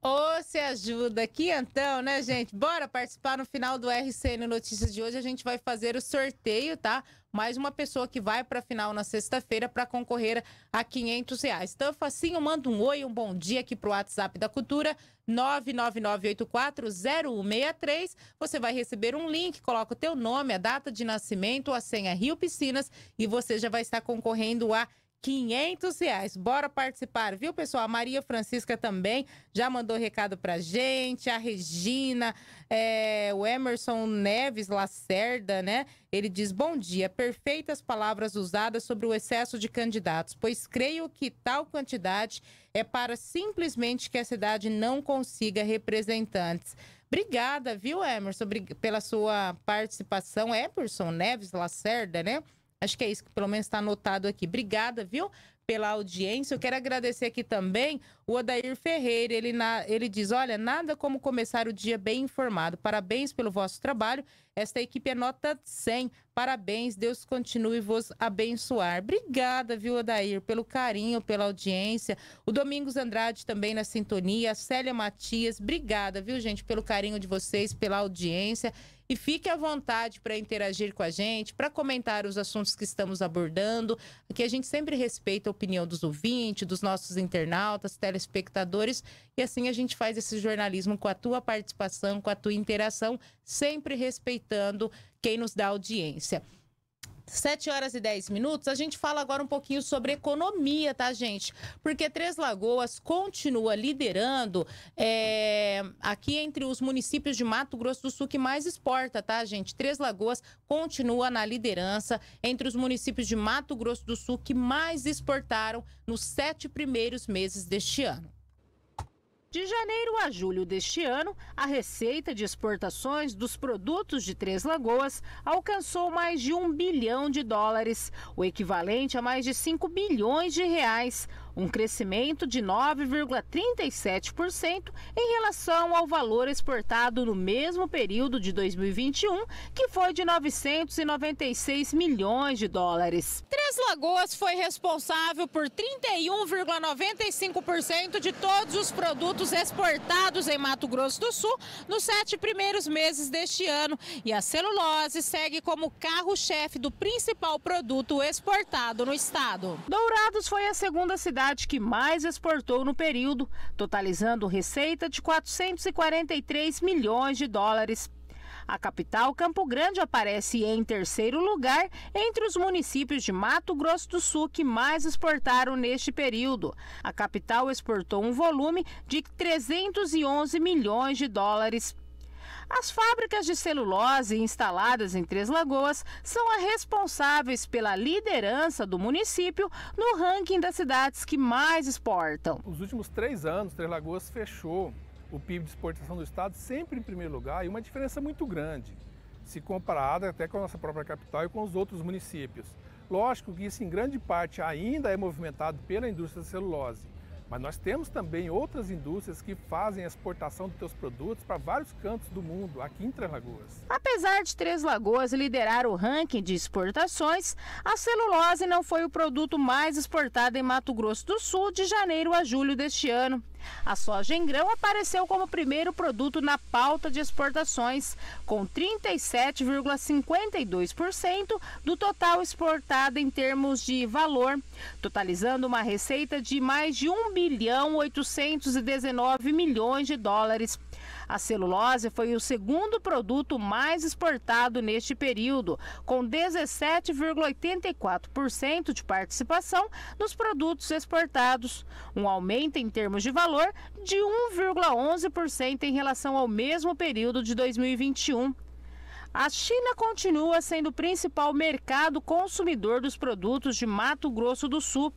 Ô, oh, se ajuda aqui então, né, gente? Bora participar no final do RCN Notícias de hoje. A gente vai fazer o sorteio, tá? mais uma pessoa que vai para a final na sexta-feira para concorrer a 500 reais. Então, facinho, assim, manda um oi, um bom dia aqui para o WhatsApp da Cultura, 999840163. Você vai receber um link, coloca o teu nome, a data de nascimento, a senha Rio Piscinas e você já vai estar concorrendo a 500 reais. Bora participar, viu, pessoal? A Maria Francisca também já mandou recado pra gente. A Regina, é, o Emerson Neves Lacerda, né? Ele diz: Bom dia, perfeitas palavras usadas sobre o excesso de candidatos, pois creio que tal quantidade é para simplesmente que a cidade não consiga representantes. Obrigada, viu, Emerson, pela sua participação. Emerson Neves Lacerda, né? Acho que é isso que pelo menos está anotado aqui. Obrigada, viu? pela audiência. Eu quero agradecer aqui também o Odair Ferreira. Ele, na, ele diz: Olha, nada como começar o dia bem informado. Parabéns pelo vosso trabalho. Esta equipe é nota 100. Parabéns. Deus continue vos abençoar. Obrigada, viu, Odair, pelo carinho, pela audiência. O Domingos Andrade também na sintonia. A Célia Matias, obrigada, viu, gente, pelo carinho de vocês, pela audiência. E fique à vontade para interagir com a gente, para comentar os assuntos que estamos abordando, que a gente sempre respeita opinião dos ouvintes, dos nossos internautas, telespectadores. E assim a gente faz esse jornalismo com a tua participação, com a tua interação, sempre respeitando quem nos dá audiência. 7 horas e 10 minutos, a gente fala agora um pouquinho sobre economia, tá, gente? Porque Três Lagoas continua liderando é, aqui entre os municípios de Mato Grosso do Sul que mais exporta, tá, gente? Três Lagoas continua na liderança entre os municípios de Mato Grosso do Sul que mais exportaram nos sete primeiros meses deste ano. De janeiro a julho deste ano, a receita de exportações dos produtos de Três Lagoas alcançou mais de um bilhão de dólares, o equivalente a mais de 5 bilhões de reais, um crescimento de 9,37% em relação ao valor exportado no mesmo período de 2021, que foi de 996 milhões de dólares. Três Lagoas foi responsável por 31,95% de todos os produtos exportados em Mato Grosso do Sul nos sete primeiros meses deste ano e a celulose segue como carro-chefe do principal produto exportado no estado. Dourados foi a segunda cidade atividade que mais exportou no período, totalizando receita de 443 milhões de dólares. A capital, Campo Grande, aparece em terceiro lugar entre os municípios de Mato Grosso do Sul que mais exportaram neste período. A capital exportou um volume de 311 milhões de dólares. As fábricas de celulose instaladas em Três Lagoas são as responsáveis pela liderança do município no ranking das cidades que mais exportam.
Os últimos três anos, Três Lagoas fechou o PIB de exportação do estado sempre em primeiro lugar e uma diferença muito grande, se comparada até com a nossa própria capital e com os outros municípios. Lógico que isso, em grande parte, ainda é movimentado pela indústria da celulose mas nós temos também outras indústrias que fazem a exportação de seus produtos para vários cantos do mundo, aqui em Três Lagoas.
Apesar de Três Lagoas liderar o ranking de exportações, a celulose não foi o produto mais exportado em Mato Grosso do Sul de janeiro a julho deste ano. A soja em grão apareceu como primeiro produto na pauta de exportações, com 37,52% do total exportado em termos de valor, totalizando uma receita de mais de 1 bilhão 819 milhões de dólares a celulose foi o segundo produto mais exportado neste período, com 17,84% de participação nos produtos exportados, um aumento em termos de valor de 1,11% em relação ao mesmo período de 2021. A China continua sendo o principal mercado consumidor dos produtos de Mato Grosso do Sul,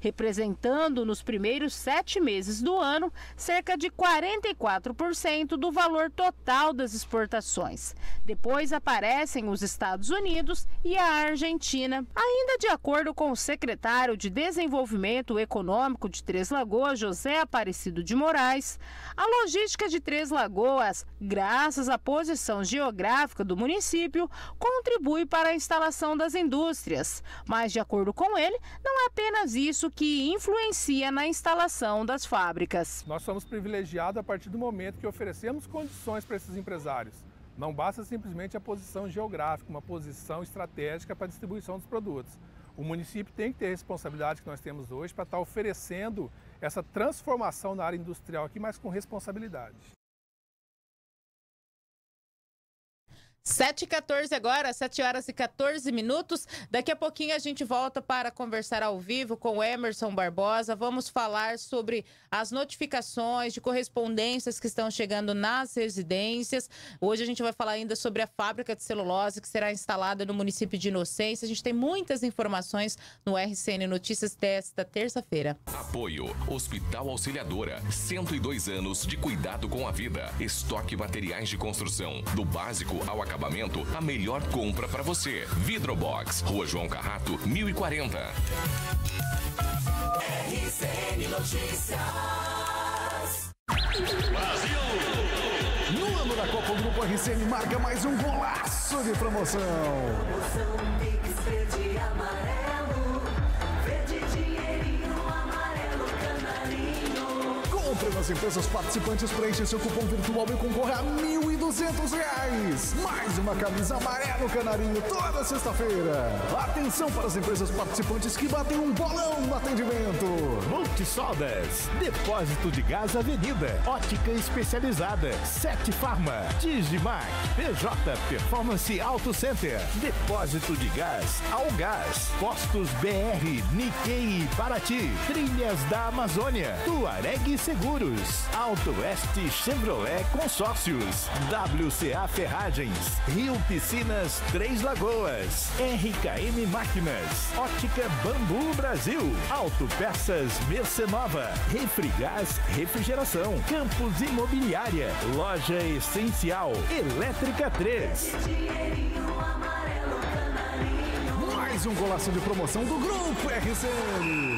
representando nos primeiros sete meses do ano cerca de 44% do valor total das exportações. Depois aparecem os Estados Unidos e a Argentina. Ainda de acordo com o secretário de Desenvolvimento Econômico de Três Lagoas, José Aparecido de Moraes, a logística de Três Lagoas, graças à posição geográfica do município, contribui para a instalação das indústrias. Mas, de acordo com ele, não é apenas isso que influencia na instalação das fábricas. Nós somos privilegiados a partir do
momento que oferecemos condições para esses empresários. Não basta simplesmente a posição geográfica, uma posição estratégica para a distribuição dos produtos. O município tem que ter a responsabilidade que nós temos hoje para estar oferecendo essa transformação na área industrial aqui, mas com responsabilidade.
7 e 14 agora, 7 horas e 14 minutos. Daqui a pouquinho a gente volta para conversar ao vivo com o Emerson Barbosa. Vamos falar sobre as notificações de correspondências que estão chegando nas residências. Hoje a gente vai falar ainda sobre a fábrica de celulose que será instalada no município de Inocência. A gente tem muitas informações no RCN Notícias desta terça-feira.
Apoio Hospital Auxiliadora, 102 anos de cuidado com a vida. Estoque materiais de construção, do básico ao acabamento acabamento, a melhor compra para você. Vidrobox, Rua João Carrato, 1040.
RCN Notícias. Brasil!
No ano da Copa, o Grupo RCN marca mais um golaço de promoção. Promoção
Mix Verde Amarelo.
Compre nas empresas participantes, preencha seu cupom virtual e concorra a R$ 1.200. Mais uma camisa no canarinho toda sexta-feira. Atenção para as empresas participantes que batem um bolão no atendimento. Multisoldas, Depósito de Gás Avenida,
Ótica Especializada, Sete Farma, Digimac, PJ Performance Auto Center, Depósito de Gás, Algás, Postos BR, Nikkei e Paraty, Trilhas da Amazônia, Tuareg Seguros. Seguros, Auto Oeste Chevrolet Consórcios, WCA Ferragens, Rio Piscinas Três Lagoas, RKM Máquinas, Ótica Bambu Brasil, Auto Peças Mercenova, Refrigás Refrigeração, Campos Imobiliária, Loja Essencial, Elétrica 3.
Mais um golaço de promoção do Grupo RCN.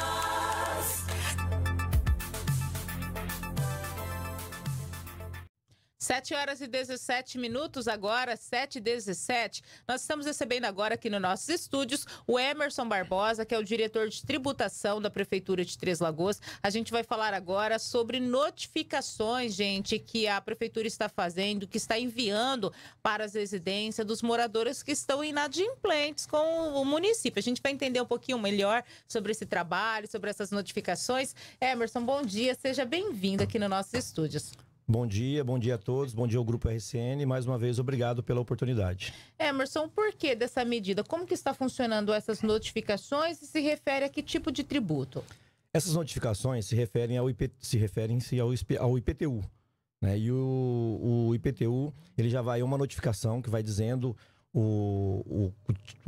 7 horas e 17 minutos agora, 7 h 17. Nós estamos recebendo agora aqui nos nossos estúdios o Emerson Barbosa, que é o diretor de tributação da Prefeitura de Três Lagoas. A gente vai falar agora sobre notificações, gente, que a Prefeitura está fazendo, que está enviando para as residências dos moradores que estão inadimplentes com o município. A gente vai entender um pouquinho melhor sobre esse trabalho, sobre essas notificações. Emerson, bom dia, seja bem-vindo aqui nos nossos
estúdios. Bom dia, bom dia a todos, bom dia ao Grupo RCN. Mais uma vez, obrigado pela oportunidade.
Emerson, por que dessa medida? Como que está funcionando essas notificações e se refere a que tipo de tributo?
Essas notificações se referem ao, IP, se referem -se ao, ao IPTU. Né? E o, o, IPTU, ele já vai uma notificação que vai dizendo o, o,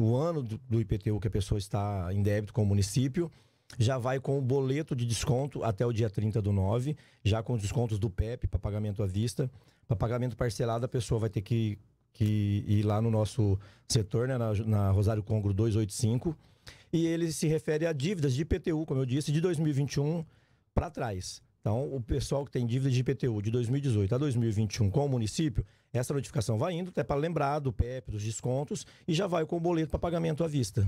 o ano do, do IPTU que a pessoa está em débito com o município já vai com o boleto de desconto até o dia 30 do 9, já com os descontos do PEP para pagamento à vista. Para pagamento parcelado, a pessoa vai ter que, que ir lá no nosso setor, né, na, na Rosário Congro 285. E ele se refere a dívidas de IPTU, como eu disse, de 2021 para trás. Então, o pessoal que tem dívida de IPTU de 2018 a 2021 com o município, essa notificação vai indo até para lembrar do PEP, dos descontos, e já vai com o boleto para pagamento à vista.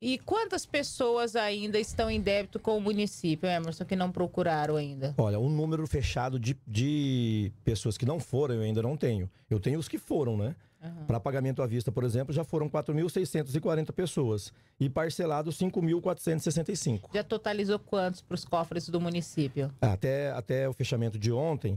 E quantas pessoas ainda estão em débito com o município, Emerson, que não procuraram ainda?
Olha, um número fechado de, de pessoas que não foram eu ainda não tenho. Eu tenho os que foram, né? Uhum. Para pagamento à vista, por exemplo, já foram 4.640 pessoas e parcelado 5.465.
Já totalizou quantos para os cofres do município?
Ah, até, até o fechamento de ontem,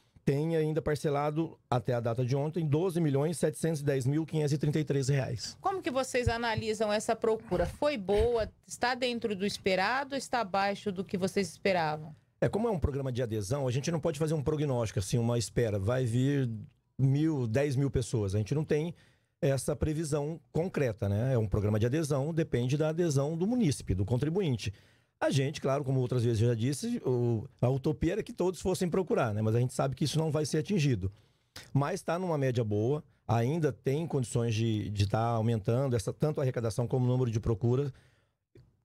tem ainda parcelado, até a data de ontem, 12 milhões 710 mil 533 reais.
Como que vocês analisam essa procura? Foi boa? Está dentro do esperado ou está abaixo do que vocês esperavam?
É, como é um programa de adesão, a gente não pode fazer um prognóstico, assim, uma espera. Vai vir mil, 10 mil pessoas. A gente não tem essa previsão concreta, né? É um programa de adesão, depende da adesão do munícipe, do contribuinte. A gente, claro, como outras vezes eu já disse, o, a utopia era que todos fossem procurar, né? Mas a gente sabe que isso não vai ser atingido. Mas está numa média boa, ainda tem condições de estar de tá aumentando essa, tanto a arrecadação como o número de procuras.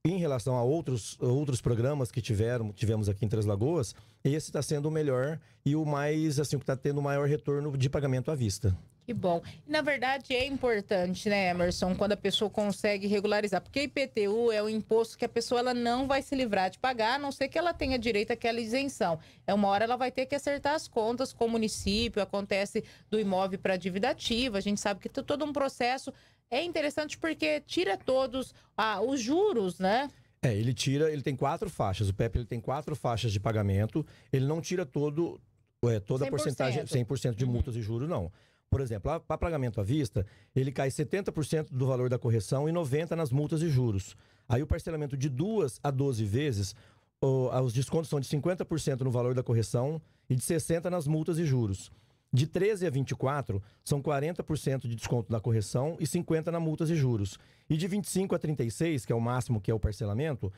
Em relação a outros, outros programas que tiveram, tivemos aqui em Três Lagoas, esse está sendo o melhor e o mais, assim, que está tendo o maior retorno de pagamento à vista.
Que bom. E, na verdade, é importante, né, Emerson, quando a pessoa consegue regularizar. Porque IPTU é um imposto que a pessoa ela não vai se livrar de pagar, a não ser que ela tenha direito àquela isenção. É uma hora ela vai ter que acertar as contas com o município, acontece do imóvel para a dívida ativa. A gente sabe que tem todo um processo. É interessante porque tira todos ah, os juros, né?
É, ele tira, ele tem quatro faixas. O PEP ele tem quatro faixas de pagamento. Ele não tira todo, é, toda 100%. a porcentagem, 100% de multas uhum. e juros, não. Por exemplo, para pagamento à vista, ele cai 70% do valor da correção e 90% nas multas e juros. Aí o parcelamento de duas a 12 vezes, os descontos são de 50% no valor da correção e de 60% nas multas e juros. De 13 a 24, são 40% de desconto na correção e 50% na multas e juros. E de 25 a 36, que é o máximo que é o parcelamento,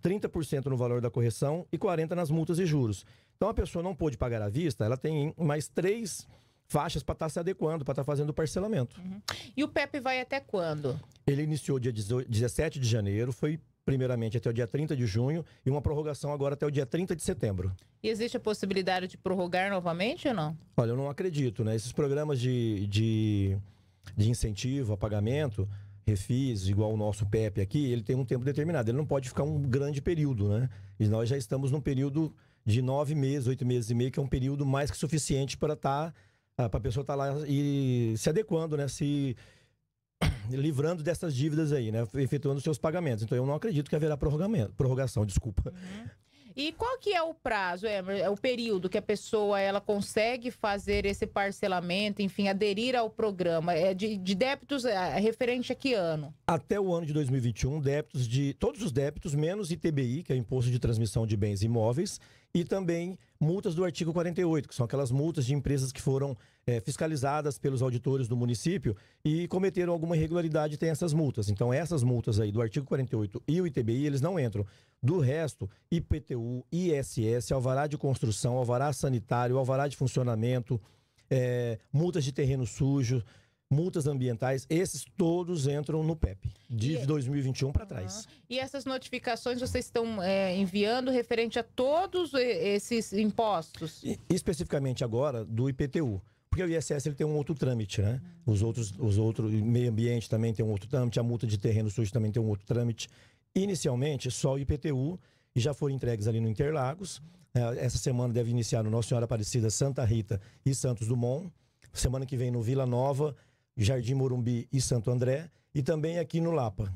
30% no valor da correção e 40% nas multas e juros. Então a pessoa não pôde pagar à vista, ela tem mais três faixas para estar tá se adequando, para estar tá fazendo o parcelamento. Uhum.
E o PEP vai até quando?
Ele iniciou dia 17 de janeiro, foi primeiramente até o dia 30 de junho e uma prorrogação agora até o dia 30 de setembro.
E existe a possibilidade de prorrogar novamente ou não?
Olha, eu não acredito, né? Esses programas de, de, de incentivo a pagamento, refis, igual o nosso PEP aqui, ele tem um tempo determinado. Ele não pode ficar um grande período, né? E nós já estamos num período de nove meses, oito meses e meio, que é um período mais que suficiente para estar tá ah, para a pessoa estar tá lá e se adequando, né? Se <coughs> livrando dessas dívidas aí, né? Efetuando seus pagamentos. Então eu não acredito que haverá prorrogação, desculpa. Uhum.
E qual que é o prazo, é o período que a pessoa ela consegue fazer esse parcelamento, enfim, aderir ao programa? É de, de débitos é, referente a que ano?
Até o ano de 2021, débitos de todos os débitos menos ITBI, que é o imposto de transmissão de bens imóveis, e também multas do artigo 48, que são aquelas multas de empresas que foram é, fiscalizadas pelos auditores do município e cometeram alguma irregularidade tem essas multas. Então, essas multas aí do artigo 48 e o ITBI, eles não entram. Do resto, IPTU, ISS, alvará de construção, alvará sanitário, alvará de funcionamento, é, multas de terreno sujo, multas ambientais, esses todos entram no PEP, de e... 2021 para trás. Uhum.
E essas notificações vocês estão é, enviando referente a todos é, esses impostos?
E, especificamente agora do IPTU. Porque o ISS ele tem um outro trâmite, né? Hum. Os outros, os outros, meio ambiente também tem um outro trâmite, a multa de terreno sujo também tem um outro trâmite. Inicialmente, só o IPTU, e já foram entregues ali no Interlagos. É, essa semana deve iniciar no Nossa Senhora Aparecida, Santa Rita e Santos Dumont. Semana que vem no Vila Nova Jardim Morumbi e Santo André, e também aqui no Lapa.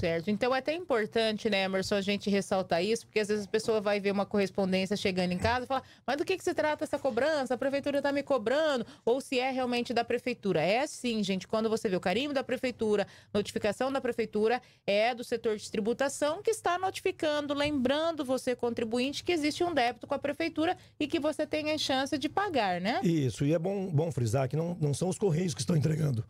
Certo. Então é até importante, né, Emerson, a gente ressaltar isso, porque às vezes a pessoa vai ver uma correspondência chegando em casa e fala, mas do que, que se trata essa cobrança? A prefeitura está me cobrando? Ou se é realmente da prefeitura? É sim, gente. Quando você vê o carimbo da prefeitura, notificação da prefeitura, é do setor de tributação que está notificando, lembrando você, contribuinte, que existe um débito com a prefeitura e que você tem a chance de pagar, né?
Isso, e é bom, bom frisar que não, não são os Correios que estão entregando.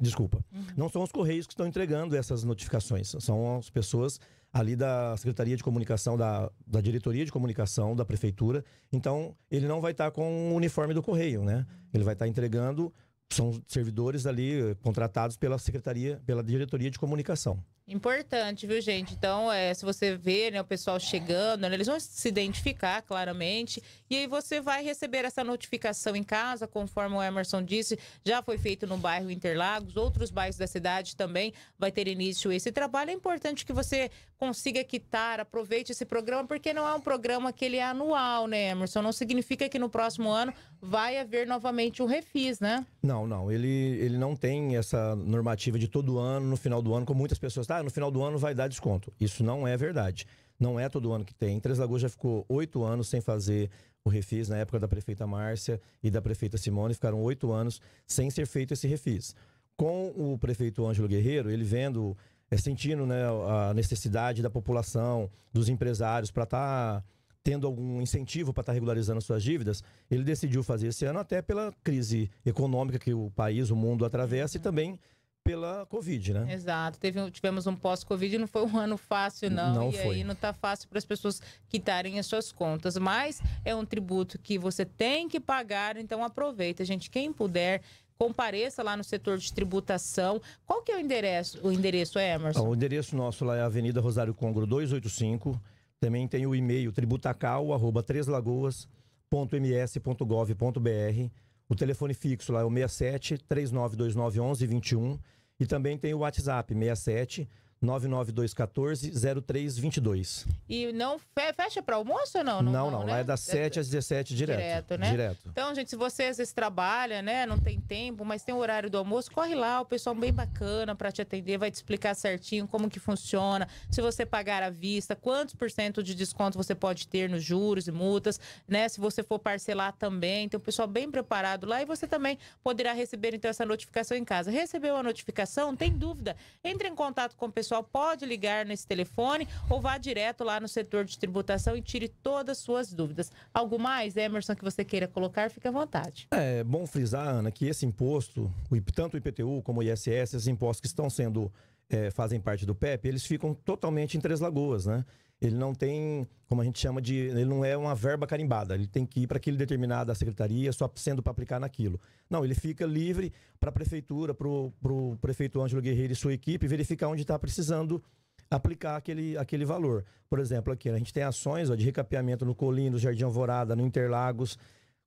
Desculpa. Uhum. Não são os Correios que estão entregando essas notificações, são as pessoas ali da Secretaria de Comunicação, da, da Diretoria de Comunicação da Prefeitura. Então, ele não vai estar tá com o uniforme do Correio, né? Ele vai estar tá entregando, são servidores ali eh, contratados pela Secretaria, pela Diretoria de Comunicação.
Importante, viu, gente? Então, é, se você vê né, o pessoal chegando, né, eles vão se identificar claramente. E aí você vai receber essa notificação em casa, conforme o Emerson disse, já foi feito no bairro Interlagos, outros bairros da cidade também vai ter início esse trabalho. É importante que você consiga quitar, aproveite esse programa, porque não é um programa que ele é anual, né, Emerson? Não significa que no próximo ano vai haver novamente um refis, né?
Não, não. Ele, ele não tem essa normativa de todo ano, no final do ano, como muitas pessoas. ah, no final do ano vai dar desconto. Isso não é verdade. Não é todo ano que tem. Três Lagoas já ficou oito anos sem fazer o refis, na época da prefeita Márcia e da prefeita Simone, ficaram oito anos sem ser feito esse refis. Com o prefeito Ângelo Guerreiro, ele vendo, é, sentindo né, a necessidade da população, dos empresários, para estar. Tá tendo algum incentivo para estar tá regularizando suas dívidas, ele decidiu fazer esse ano até pela crise econômica que o país, o mundo atravessa uhum. e também pela Covid, né?
Exato. Teve, tivemos um pós-Covid, e não foi um ano fácil, não. não e foi. aí não está fácil para as pessoas quitarem as suas contas. Mas é um tributo que você tem que pagar, então aproveita, gente. Quem puder, compareça lá no setor de tributação. Qual que é o endereço, o endereço é, Emerson? Ah, o
endereço nosso lá é Avenida Rosário Congro 285 também tem o e-mail tributacal@treslagoas.ms.gov.br. O telefone fixo lá é o 67 3929 1121 e também tem o WhatsApp 67 99214-0322.
E não fe fecha para almoço ou não? Não, não. não, não né? Lá é
das 7 às 17 direto. Direto, né? Direto.
Então, gente, se você às vezes trabalha, né? Não tem tempo, mas tem o horário do almoço, corre lá, o pessoal bem bacana para te atender, vai te explicar certinho como que funciona, se você pagar à vista, quantos por cento de desconto você pode ter nos juros e multas, né? Se você for parcelar também, tem o pessoal bem preparado lá e você também poderá receber então essa notificação em casa. Recebeu a notificação? Tem dúvida? Entre em contato com o pessoal pessoal pode ligar nesse telefone ou vá direto lá no setor de tributação e tire todas as suas dúvidas. Algo mais, Emerson, que você queira colocar, fique à vontade.
É bom frisar, Ana, que esse imposto, tanto o IPTU como o ISS, esses impostos que estão sendo, é, fazem parte do PEP, eles ficam totalmente em Três Lagoas, né? ele não tem, como a gente chama de, ele não é uma verba carimbada, ele tem que ir para aquele da secretaria, só sendo para aplicar naquilo. Não, ele fica livre para a prefeitura, para o prefeito Ângelo Guerreiro e sua equipe verificar onde está precisando aplicar aquele, aquele valor. Por exemplo, aqui, a gente tem ações ó, de recapeamento no Colino, no Jardim Alvorada, no Interlagos,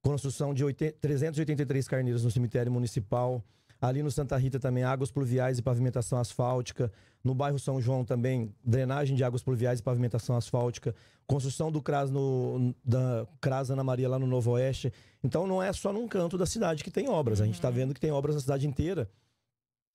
construção de 80, 383 carneiros no cemitério municipal, ali no Santa Rita também, águas pluviais e pavimentação asfáltica, no bairro São João também, drenagem de águas pluviais e pavimentação asfáltica. Construção do CRAS, no, da CRAS Ana Maria lá no Novo Oeste. Então não é só num canto da cidade que tem obras. A gente está uhum. vendo que tem obras na cidade inteira.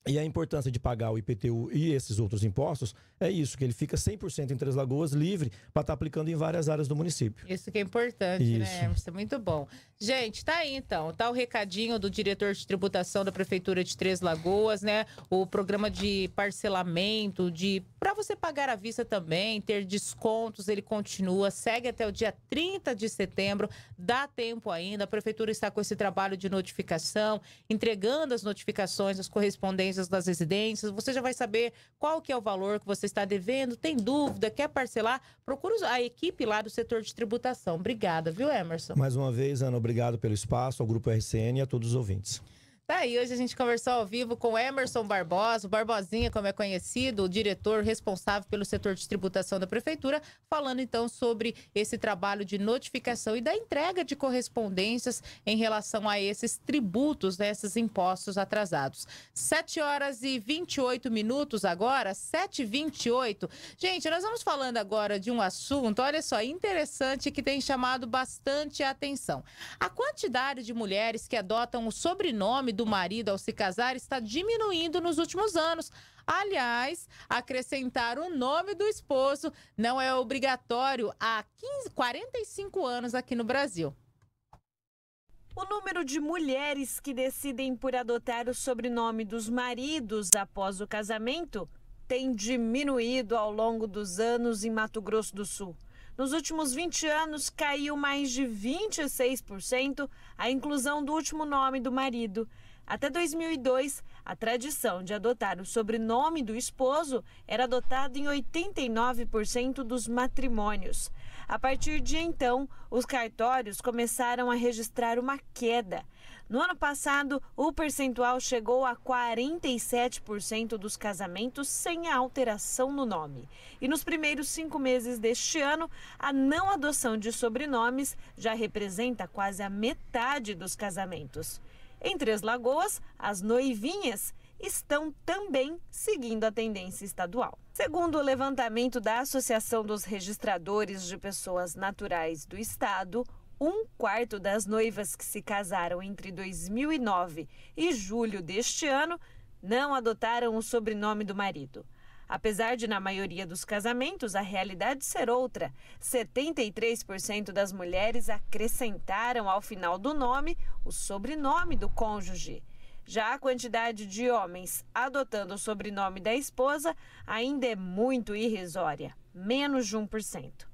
E a importância de pagar o IPTU e esses outros impostos é isso, que ele fica 100% em Três Lagoas livre para estar tá aplicando em várias áreas do município.
Isso que é importante, né, isso. né, Emerson? Muito bom. Gente, tá aí então, tá o recadinho do diretor de tributação da Prefeitura de Três Lagoas, né? O programa de parcelamento, de para você pagar à vista também, ter descontos, ele continua, segue até o dia 30 de setembro, dá tempo ainda. A Prefeitura está com esse trabalho de notificação, entregando as notificações, as correspondências das residências. Você já vai saber qual que é o valor que você está devendo. Tem dúvida, quer parcelar? Procura a equipe lá do setor de tributação. Obrigada, viu, Emerson? Mais
uma vez, Ana, obrigado pelo espaço, ao Grupo RCN e a todos os ouvintes.
Tá aí, hoje a gente conversou ao vivo com Emerson Barbosa, o Barbosinha, como é conhecido, o diretor responsável pelo setor de tributação da Prefeitura, falando então sobre esse trabalho de notificação e da entrega de correspondências em relação a esses tributos, né, esses impostos atrasados. 7 horas e 28 minutos agora, 7 e 28. Gente, nós vamos falando agora de um assunto, olha só, interessante que tem chamado bastante a atenção. A quantidade de mulheres que adotam o sobrenome do marido ao se casar está diminuindo nos últimos anos. Aliás, acrescentar o nome do esposo não é obrigatório há 15, 45 anos aqui no Brasil. O número de mulheres que decidem por adotar o sobrenome
dos maridos após o casamento tem diminuído ao longo dos anos em Mato Grosso do Sul. Nos últimos 20 anos, caiu mais de 26% a inclusão do último nome do marido. Até 2002, a tradição de adotar o sobrenome do esposo era adotada em 89% dos matrimônios. A partir de então, os cartórios começaram a registrar uma queda. No ano passado, o percentual chegou a 47% dos casamentos sem a alteração no nome. E nos primeiros cinco meses deste ano, a não adoção de sobrenomes já representa quase a metade dos casamentos. Em Três Lagoas, as noivinhas estão também seguindo a tendência estadual. Segundo o levantamento da Associação dos Registradores de Pessoas Naturais do Estado, um quarto das noivas que se casaram entre 2009 e julho deste ano não adotaram o sobrenome do marido. Apesar de, na maioria dos casamentos, a realidade ser outra, 73% das mulheres acrescentaram ao final do nome o sobrenome do cônjuge. Já a quantidade de homens adotando o sobrenome da esposa ainda é muito irrisória, menos de 1%.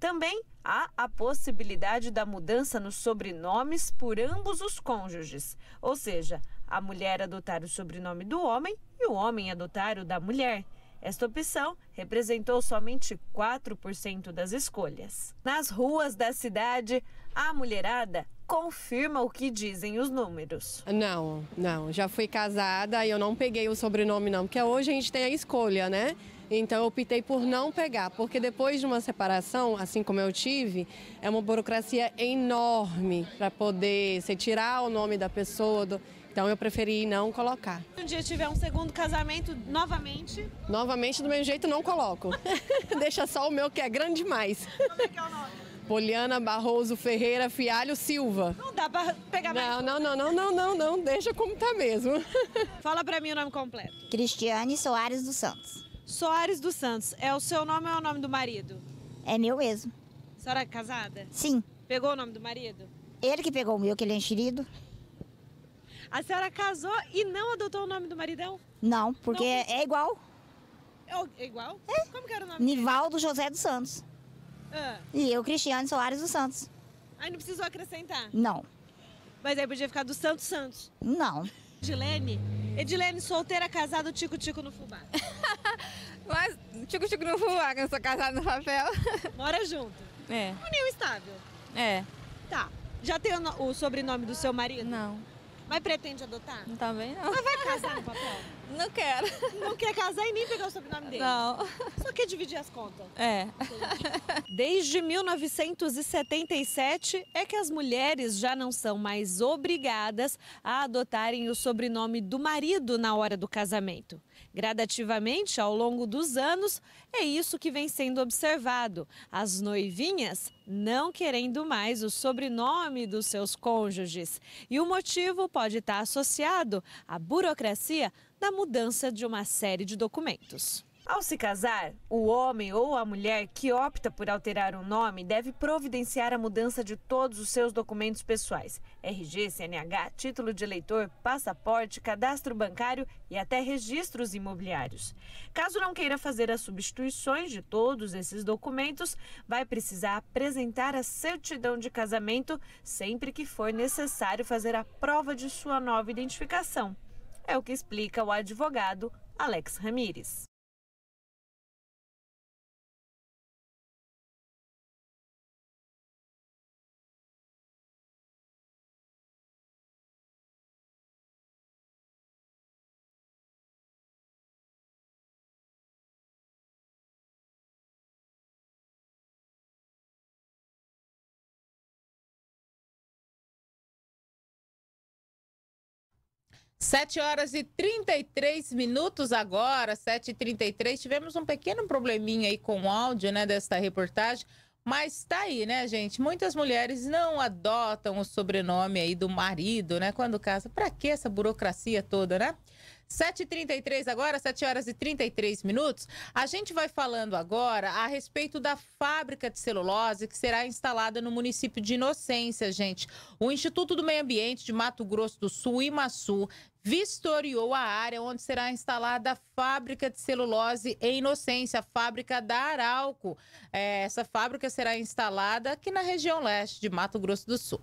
Também há a possibilidade da mudança nos sobrenomes por ambos os cônjuges, ou seja, a mulher adotar o sobrenome do homem e o homem adotar o da mulher. Esta opção representou somente 4% das escolhas. Nas ruas da cidade, a mulherada confirma o que dizem os números.
Não, não. Já fui casada
e eu não peguei o sobrenome, não, porque hoje a gente tem a escolha, né? Então eu optei por não pegar, porque depois de uma separação, assim como eu tive, é uma burocracia enorme para poder se tirar o nome da pessoa. Do... Então eu preferi não colocar.
Se um dia tiver um segundo casamento, novamente?
Novamente, do mesmo jeito, não coloco. <laughs> Deixa só o meu, que é grande demais. Como é que é o nome? Poliana Barroso Ferreira Fialho Silva. Não dá pra pegar não, mais. Não, não, não, não, não, não, deixa como tá mesmo. <laughs>
Fala pra mim o nome completo. Cristiane Soares dos Santos. Soares dos Santos, é o seu nome ou é o nome do marido?
É meu mesmo.
A senhora é casada? Sim. Pegou o nome do marido?
Ele que pegou o meu, que ele é enxerido.
A senhora casou e não adotou o nome do maridão?
Não, porque não. É, é igual.
É igual? É. Como que era o nome? Nivaldo
José dos Santos. Ah. E eu, Cristiane Soares dos Santos.
Aí não precisou acrescentar? Não. Mas aí podia ficar do Santos Santos? Não. Edilene? Edilene, solteira, casada, tico-tico no fubá. <laughs> Mas tico-tico no fubá, que eu sou casada no papel. <laughs> Mora junto? É. União estável? É. Tá. Já tem o, o sobrenome do seu marido? Não. Mas pretende adotar? Não também não. Mas vai casar no papel? <laughs> Não quero. Não quer casar e nem pegar o sobrenome dele? Não. Só quer dividir as contas. É. Desde 1977 é que as mulheres já não são mais obrigadas a adotarem o sobrenome do marido na hora do casamento. Gradativamente, ao longo dos anos, é isso que vem sendo observado. As noivinhas não querendo mais o sobrenome dos seus cônjuges. E o motivo pode estar associado à burocracia da mudança de uma série de documentos. Ao se casar, o homem ou a mulher que opta por alterar o nome deve providenciar a mudança de todos os seus documentos pessoais: RG, CNH, título de eleitor, passaporte, cadastro bancário e até registros imobiliários. Caso não queira fazer as substituições de todos esses documentos, vai precisar apresentar a certidão de casamento sempre que for necessário fazer a prova de sua nova identificação. É o que
explica o advogado Alex Ramires. 7 horas e
33 minutos agora, 7h33. Tivemos um pequeno probleminha aí com o áudio, né, desta reportagem. Mas tá aí, né, gente? Muitas mulheres não adotam o sobrenome aí do marido, né? Quando casa. Pra que essa burocracia toda, né? 7h33 agora, 7 horas e 33 minutos. A gente vai falando agora a respeito da fábrica de celulose que será instalada no município de Inocência, gente. O Instituto do Meio Ambiente de Mato Grosso do Sul, Imaçu, vistoriou a área onde será instalada a fábrica de celulose em Inocência, a fábrica da Arauco. É, essa fábrica será instalada aqui na região leste de Mato Grosso do Sul.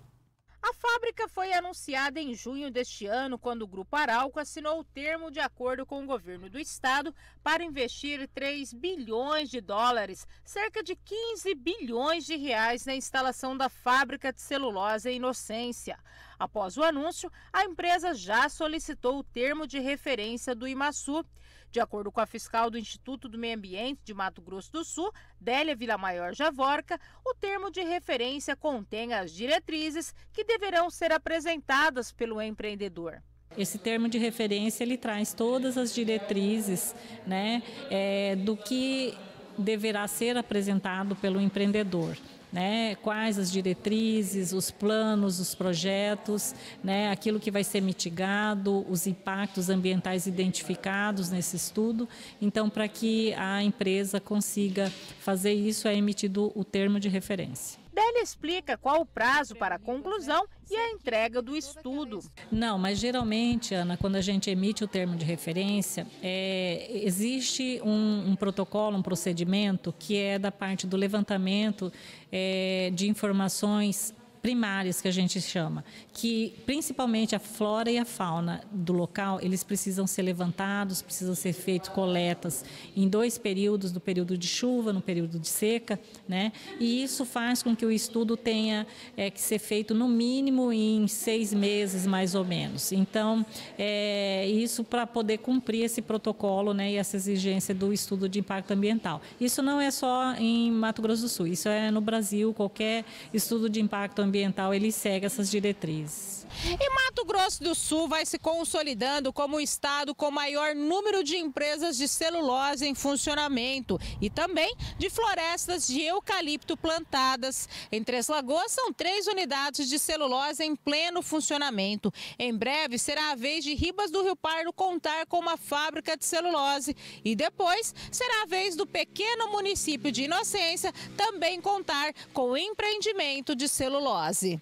A fábrica foi anunciada em junho deste ano, quando o Grupo Arauco assinou o termo de acordo com o governo do estado para investir 3 bilhões de dólares, cerca de 15 bilhões de reais, na instalação da fábrica de celulose em Inocência. Após o anúncio, a empresa já solicitou o termo de referência do IMASU de acordo com a fiscal do Instituto do Meio Ambiente de Mato Grosso do Sul, Délia Villamaior Javorca, o termo de referência contém as diretrizes que deverão ser apresentadas pelo empreendedor.
Esse termo de referência ele traz todas as diretrizes né, é, do que deverá ser apresentado pelo empreendedor né? Quais as diretrizes, os planos, os projetos, né? Aquilo que vai ser mitigado, os impactos ambientais identificados nesse estudo. Então, para que a empresa consiga fazer isso, é emitido o termo de referência.
Délia explica qual o prazo para a conclusão e a entrega do estudo.
Não, mas geralmente, Ana, quando a gente emite o termo de referência, é, existe um, um, protocolo, um procedimento que é da parte do levantamento é, de informações primárias que a gente chama, que principalmente a flora e a fauna do local, eles precisam ser levantados, precisam ser feitos coletas em dois períodos, no período de chuva, no período de seca, né? E isso faz com que o estudo tenha é, que ser feito no mínimo em seis meses, mais ou menos. Então, é, isso para poder cumprir esse protocolo, né, e essa exigência do estudo de impacto ambiental. Isso não é só em Mato Grosso do Sul, isso é no Brasil, qualquer estudo de impacto ambiental ambiental ele segue essas diretrizes. E Mato Grosso do Sul vai se consolidando como o estado
com maior número de empresas de celulose em funcionamento e também de florestas de eucalipto plantadas. Em Três Lagoas são três unidades de celulose em pleno funcionamento. Em breve será a vez de Ribas do Rio Pardo contar com uma fábrica de celulose e depois será a vez do pequeno município de Inocência também contar com empreendimento de celulose.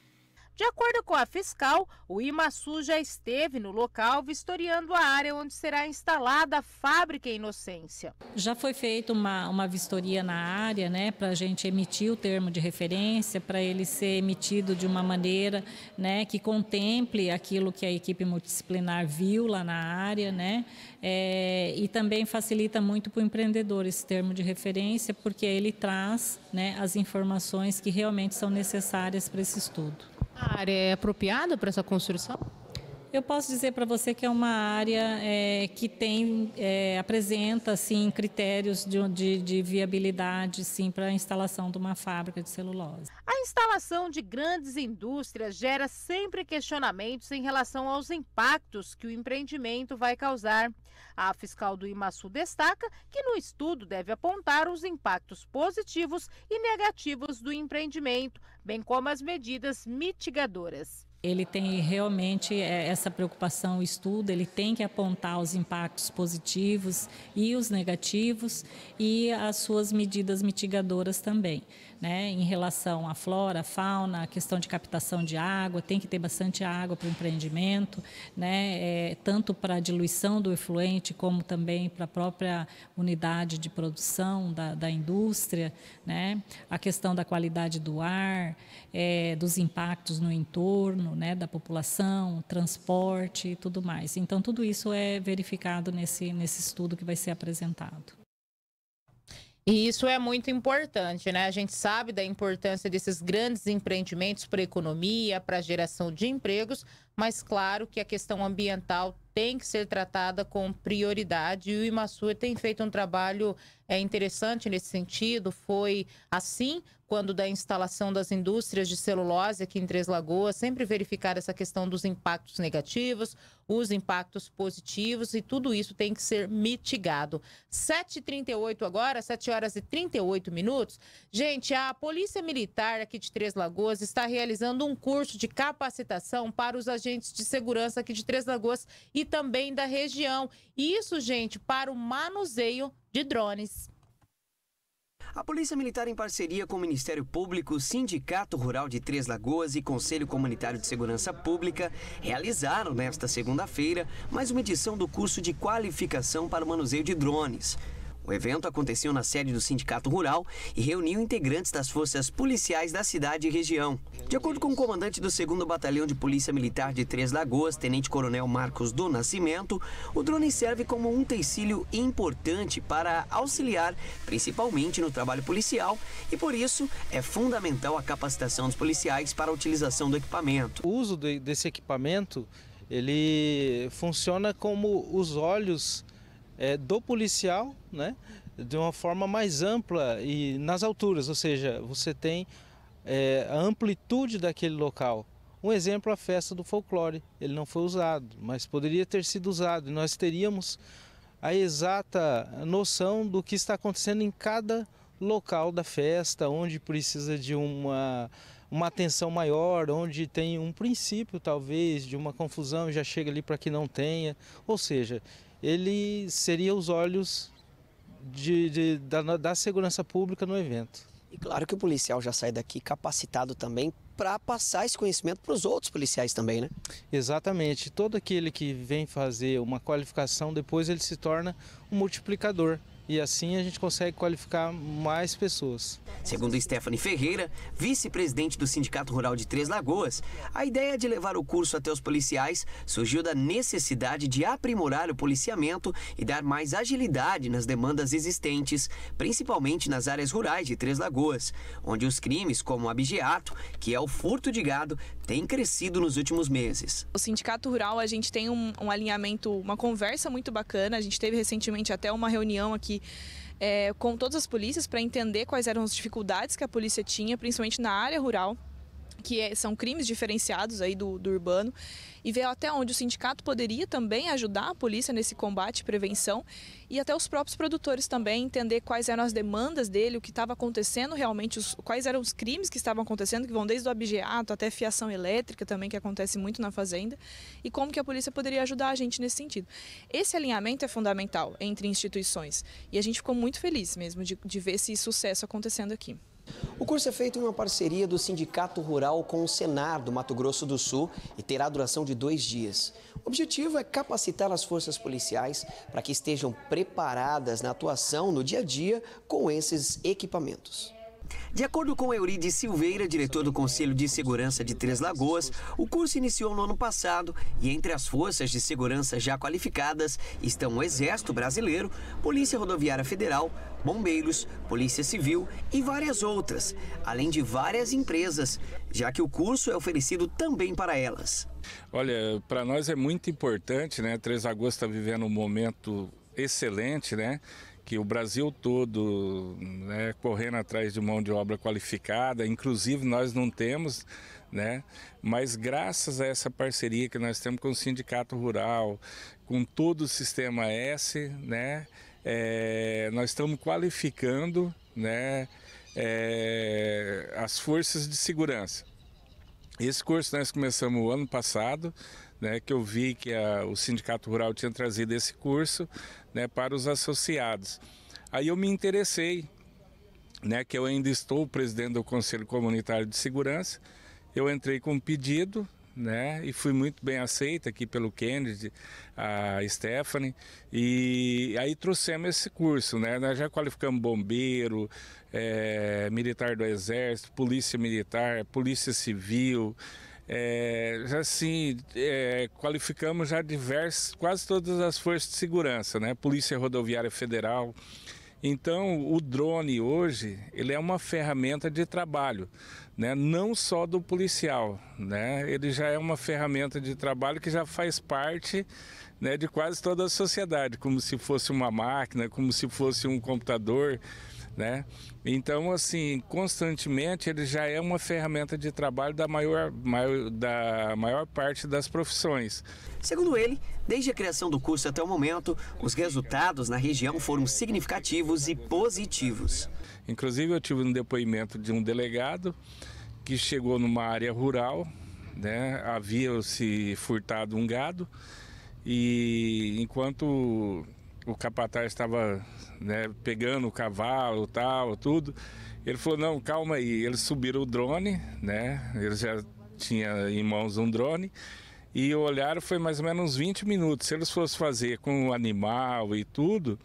De acordo com a fiscal, o IMASU já esteve no local vistoriando a área onde será instalada a fábrica Inocência.
Já foi feita uma, uma vistoria na área, né, para a gente emitir o termo de referência, para ele ser emitido de uma maneira né, que contemple aquilo que a equipe multidisciplinar viu lá na área, né, é, e também facilita muito para o empreendedor esse termo de referência, porque ele traz né, as informações que realmente são necessárias para esse estudo. A área é apropriada para essa construção? Eu posso dizer para você que é uma área é, que tem é, apresenta assim critérios de, de, de viabilidade sim para a instalação de uma fábrica de celulose.
A instalação de grandes indústrias gera sempre questionamentos em relação aos impactos que o empreendimento vai causar. A fiscal do Imaçu destaca que no estudo deve apontar os impactos positivos e negativos do empreendimento, bem como as medidas mitigadoras
ele tem realmente é, essa preocupação, o estudo, ele tem que apontar os impactos positivos e os negativos e as suas medidas mitigadoras também né, em relação à flora, à fauna, à questão de captação de água, tem que ter bastante água para o empreendimento, né, é, tanto para a diluição do efluente como também para a própria unidade de produção da, da indústria, né, a questão da qualidade do ar, é, dos impactos no entorno, né, da população, transporte e tudo mais. Então tudo isso é verificado nesse nesse estudo que vai ser apresentado. E isso é muito
importante, né? A gente sabe da importância desses grandes empreendimentos para a economia, para a geração de empregos, mas claro que a questão ambiental tem que ser tratada com prioridade e o Imaçu tem feito um trabalho é, interessante nesse sentido. Foi assim quando da instalação das indústrias de celulose aqui em Três Lagoas, sempre verificar essa questão dos impactos negativos, os impactos positivos e tudo isso tem que ser mitigado. 7h38 agora, 7 horas e 38 minutos. Gente, a Polícia Militar aqui de Três Lagoas está realizando um curso de capacitação para os agentes de segurança aqui de Três Lagoas e também da região. Isso, gente, para o manuseio de drones.
A Polícia Militar, em parceria com o Ministério Público, Sindicato Rural de Três Lagoas e Conselho Comunitário de Segurança Pública, realizaram nesta segunda-feira mais uma edição do curso de qualificação para o manuseio de drones. O evento aconteceu na sede do Sindicato Rural e reuniu integrantes das forças policiais da cidade e região. De acordo com o comandante do 2 Batalhão de Polícia Militar de Três Lagoas, Tenente Coronel Marcos do Nascimento, o drone serve como um utensílio importante para auxiliar, principalmente no trabalho policial, e por isso é fundamental a capacitação dos policiais para a utilização do equipamento.
O uso desse equipamento ele funciona como os olhos é, do policial, né, de uma forma mais ampla e nas alturas, ou seja, você tem é, a amplitude daquele local. Um exemplo, a festa do folclore, ele não foi usado, mas poderia ter sido usado e nós teríamos a exata noção do que está acontecendo em cada local da festa, onde precisa de uma, uma atenção maior, onde tem um princípio talvez de uma confusão, e já chega ali para que não tenha. Ou seja, ele seria os olhos de, de, da, da segurança pública
no evento. E claro que o policial já sai daqui capacitado também para passar esse conhecimento para
os outros policiais também, né? Exatamente. Todo aquele que vem fazer uma qualificação, depois ele se torna um multiplicador e assim a gente consegue qualificar mais pessoas.
Segundo Stephanie Ferreira, vice-presidente do Sindicato Rural de Três Lagoas, a ideia de levar o curso até os policiais surgiu da necessidade de aprimorar o policiamento e dar mais agilidade nas demandas existentes, principalmente nas áreas rurais de Três Lagoas, onde os crimes como o abigeato, que é o furto de gado, têm crescido nos últimos meses.
O Sindicato Rural, a gente tem um, um alinhamento, uma conversa muito bacana, a gente teve recentemente até uma reunião aqui é, com todas as polícias para entender quais eram as dificuldades que a polícia tinha, principalmente na área rural, que é, são crimes diferenciados aí do, do urbano e ver até onde o sindicato poderia também ajudar a polícia nesse combate e prevenção e até os próprios produtores também entender quais eram as demandas dele, o que estava acontecendo realmente, os, quais eram os crimes que estavam acontecendo, que vão desde o abigeato até fiação elétrica também, que acontece muito na fazenda, e como que a polícia poderia ajudar a gente nesse sentido. Esse alinhamento é fundamental entre instituições e a gente ficou muito feliz mesmo de, de ver esse sucesso acontecendo aqui.
O curso é feito em uma parceria do Sindicato Rural com o Senar do Mato Grosso do Sul e terá duração de dois dias. O objetivo é capacitar as forças policiais para que estejam preparadas na atuação no dia a dia com esses equipamentos. De acordo com Eurides Silveira, diretor do Conselho de Segurança de Três Lagoas, o curso iniciou no ano passado e entre as forças de segurança já qualificadas estão o Exército Brasileiro, Polícia Rodoviária Federal, Bombeiros, Polícia Civil e várias outras, além de várias empresas, já que o curso é oferecido também para elas.
Olha, para nós é muito importante, né? Três Lagoas está vivendo um momento excelente, né? aqui, o Brasil todo né, correndo atrás de mão de obra qualificada, inclusive nós não temos, né? Mas graças a essa parceria que nós temos com o Sindicato Rural, com todo o sistema S, né? É, nós estamos qualificando, né? É, as forças de segurança. Esse curso nós começamos o ano passado, né, que eu vi que a, o Sindicato Rural tinha trazido esse curso né, para os associados. Aí eu me interessei, né, que eu ainda estou presidente do Conselho Comunitário de Segurança, eu entrei com um pedido né, e fui muito bem aceita aqui pelo Kennedy, a Stephanie, e aí trouxemos esse curso, né? Nós já qualificamos bombeiro, é, militar do exército, polícia militar, polícia civil, é, já assim é, qualificamos já diversas, quase todas as forças de segurança, né? Polícia Rodoviária Federal. Então, o drone hoje ele é uma ferramenta de trabalho, né? Não só do policial, né? Ele já é uma ferramenta de trabalho que já faz parte né, de quase toda a sociedade, como se fosse uma máquina, como se fosse um computador né? Então, assim, constantemente ele já é uma ferramenta de trabalho da maior, maior, da maior parte das profissões. Segundo ele, desde a criação do curso até o momento,
os resultados na região foram significativos e positivos.
Inclusive, eu tive um depoimento de um delegado que chegou numa área rural, né? Havia se furtado um gado e enquanto o capataz estava né, pegando o cavalo, tal, tudo. Ele falou: "Não, calma aí". Eles subiram o drone, né? Ele já tinha em mãos um drone e olharam foi mais ou menos uns 20 minutos. Se eles fossem fazer com o animal e tudo,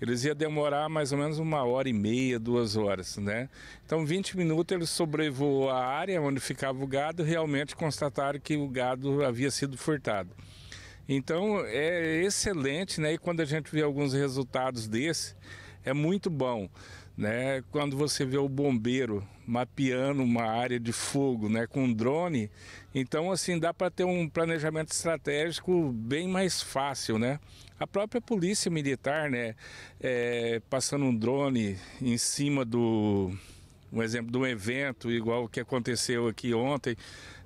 eles ia demorar mais ou menos uma hora e meia, duas horas, né? Então, 20 minutos ele sobrevoou a área onde ficava o gado, realmente constataram que o gado havia sido furtado. Então é excelente, né? E quando a gente vê alguns resultados desse, é muito bom. Né? Quando você vê o bombeiro mapeando uma área de fogo né? com um drone, então assim dá para ter um planejamento estratégico bem mais fácil. Né? A própria polícia militar, né? É, passando um drone em cima do um exemplo de um evento igual o que aconteceu aqui ontem,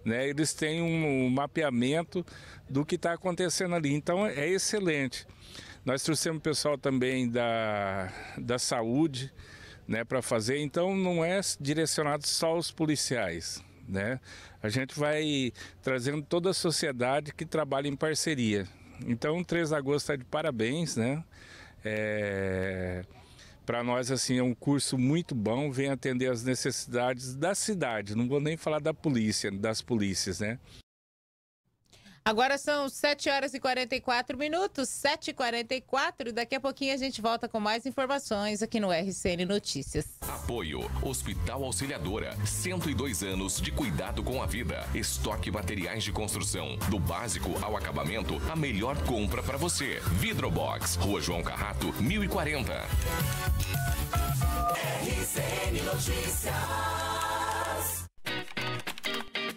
né? Eles têm um, um mapeamento do que está acontecendo ali. Então é excelente. Nós trouxemos pessoal também da, da saúde, né, para fazer. Então não é direcionado só aos policiais, né? A gente vai trazendo toda a sociedade que trabalha em parceria. Então 3 de agosto está de parabéns, né? É para nós assim é um curso muito bom, vem atender as necessidades da cidade. Não vou nem falar da polícia, das polícias, né?
Agora são 7 horas e 44 minutos, 7h44. Daqui a pouquinho a gente volta com mais informações aqui no RCN Notícias. Apoio
Hospital Auxiliadora, 102 anos de cuidado com a vida. Estoque materiais de construção, do básico ao acabamento, a melhor compra para você. Vidrobox, Rua João Carrato, 1040.
RCN Notícias.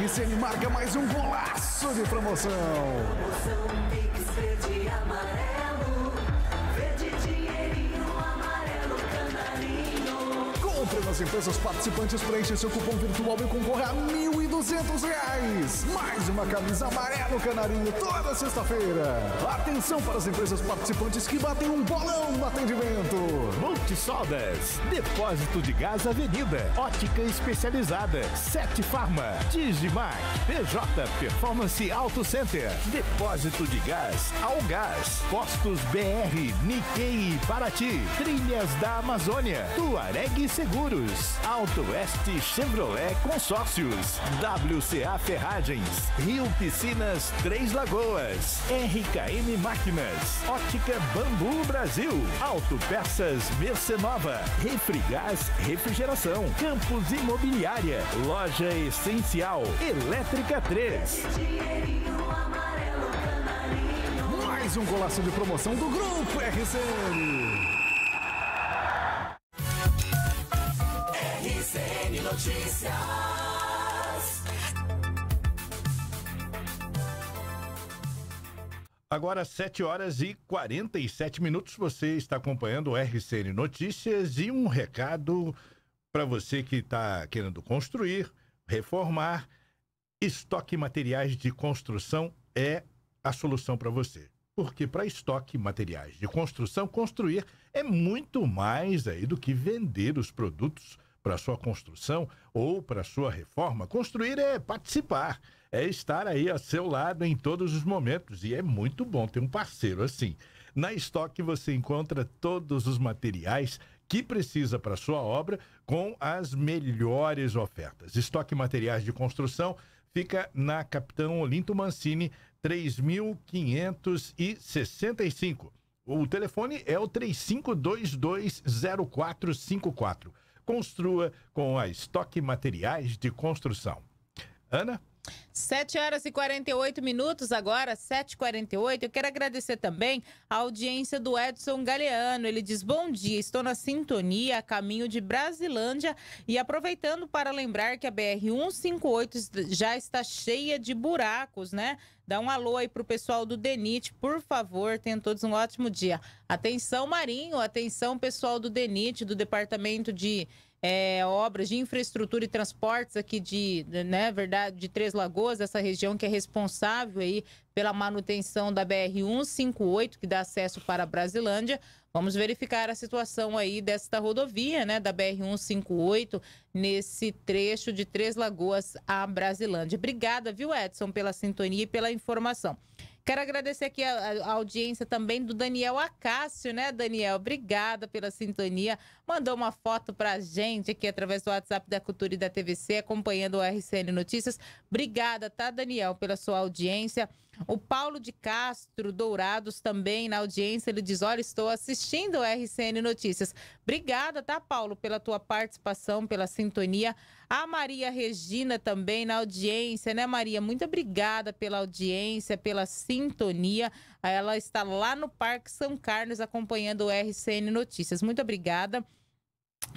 RCN marca mais um golaço de promoção. promoção. Entre nas empresas participantes, preencha seu cupom virtual e concorra a mil e duzentos reais. Mais uma camisa amarelo canarinho toda sexta-feira. Atenção para as empresas participantes que batem um bolão no atendimento.
Multisoldas, Depósito de Gás Avenida, Ótica Especializada, Sete Farma, Digimac, PJ Performance Auto Center, Depósito de Gás, Algás, Postos BR, Nikkei e Paraty, Trilhas da Amazônia, Tuareg Segurança. Seguros, Auto Oeste Chevrolet Consórcios, WCA Ferragens, Rio Piscinas Três Lagoas, RKM Máquinas, Ótica Bambu Brasil, Auto Peças Mercenova, Refrigás Refrigeração, Campos Imobiliária, Loja Essencial, Elétrica 3
mais um golaço de promoção do Grupo RCN.
RCN Notícias.
Agora, 7 horas e 47 minutos, você está acompanhando o RCN Notícias e um recado para você que está querendo construir, reformar. Estoque Materiais de Construção é a solução para você. Porque para estoque materiais de construção, construir é muito mais aí do que vender os produtos para sua construção ou para sua reforma. Construir é participar, é estar aí a seu lado em todos os momentos e é muito bom ter um parceiro assim. Na Estoque você encontra todos os materiais que precisa para sua obra com as melhores ofertas. Estoque Materiais de Construção fica na Capitão Olinto Mancini, 3565. O telefone é o 35220454 construa com a Estoque Materiais de Construção. Ana?
7 horas e 48 minutos agora, 7h48. Eu quero agradecer também a audiência do Edson Galeano. Ele diz: Bom dia, estou na sintonia a caminho de Brasilândia e aproveitando para lembrar que a BR-158 já está cheia de buracos, né? Dá um alô aí pro pessoal do DENIT, por favor. Tenham todos um ótimo dia. Atenção, Marinho. Atenção, pessoal do DENIT, do Departamento de é, Obras de Infraestrutura e Transportes aqui de, né, verdade, de Três Lagoas, essa região que é responsável aí pela manutenção da BR-158, que dá acesso para a Brasilândia. Vamos verificar a situação aí desta rodovia, né, da BR-158, nesse trecho de Três Lagoas a Brasilândia. Obrigada, viu, Edson, pela sintonia e pela informação. Quero agradecer aqui a, a audiência também do Daniel Acácio, né, Daniel? Obrigada pela sintonia mandou uma foto pra gente aqui através do WhatsApp da Cultura e da TVC, acompanhando o RCN Notícias. Obrigada, tá, Daniel, pela sua audiência. O Paulo de Castro Dourados também na audiência, ele diz: Olha, estou assistindo o RCN Notícias. Obrigada, tá, Paulo, pela tua participação, pela sintonia. A Maria Regina também na audiência, né, Maria? Muito obrigada pela audiência, pela sintonia. Ela está lá no Parque São Carlos acompanhando o RCN Notícias. Muito obrigada.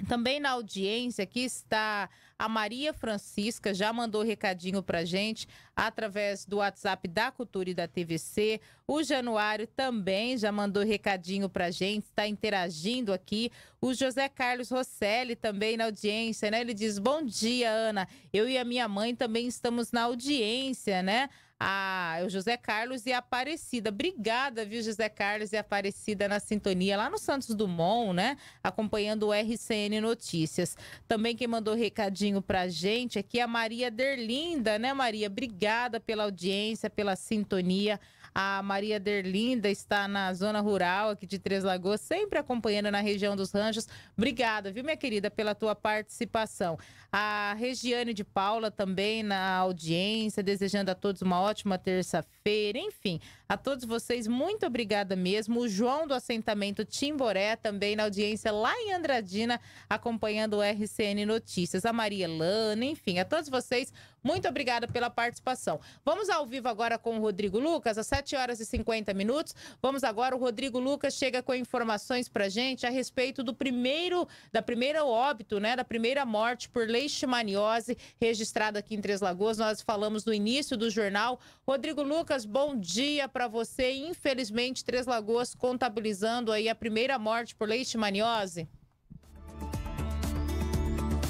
Também na audiência aqui está a Maria Francisca, já mandou recadinho para gente através do WhatsApp da Cultura e da TVC. O Januário também já mandou recadinho para gente, está interagindo aqui. O José Carlos Rosselli também na audiência, né? Ele diz: Bom dia, Ana. Eu e a minha mãe também estamos na audiência, né? a o José Carlos e a Aparecida. Obrigada, viu, José Carlos e Aparecida na sintonia lá no Santos Dumont, né? Acompanhando o RCN Notícias. Também quem mandou recadinho pra gente aqui é a Maria Derlinda, né, Maria? Obrigada pela audiência, pela sintonia. A Maria Derlinda está na zona rural aqui de Três Lagoas, sempre acompanhando na região dos ranjos. Obrigada, viu, minha querida, pela tua participação. A Regiane de Paula também na audiência, desejando a todos uma ótima terça-feira. Enfim, a todos vocês, muito obrigada mesmo. O João do assentamento Timboré também na audiência lá em Andradina, acompanhando o RCN Notícias. A Maria Lana, enfim, a todos vocês, muito obrigada pela participação. Vamos ao vivo agora com o Rodrigo Lucas, às 7 horas e 50 minutos. Vamos agora, o Rodrigo Lucas chega com informações para gente a respeito do primeiro, da primeira óbito, né? Da primeira morte por leishmaniose registrada aqui em Três Lagoas. Nós falamos no início do jornal. Rodrigo Lucas, bom dia para você. Infelizmente, Três Lagoas contabilizando aí a primeira morte por leishmaniose.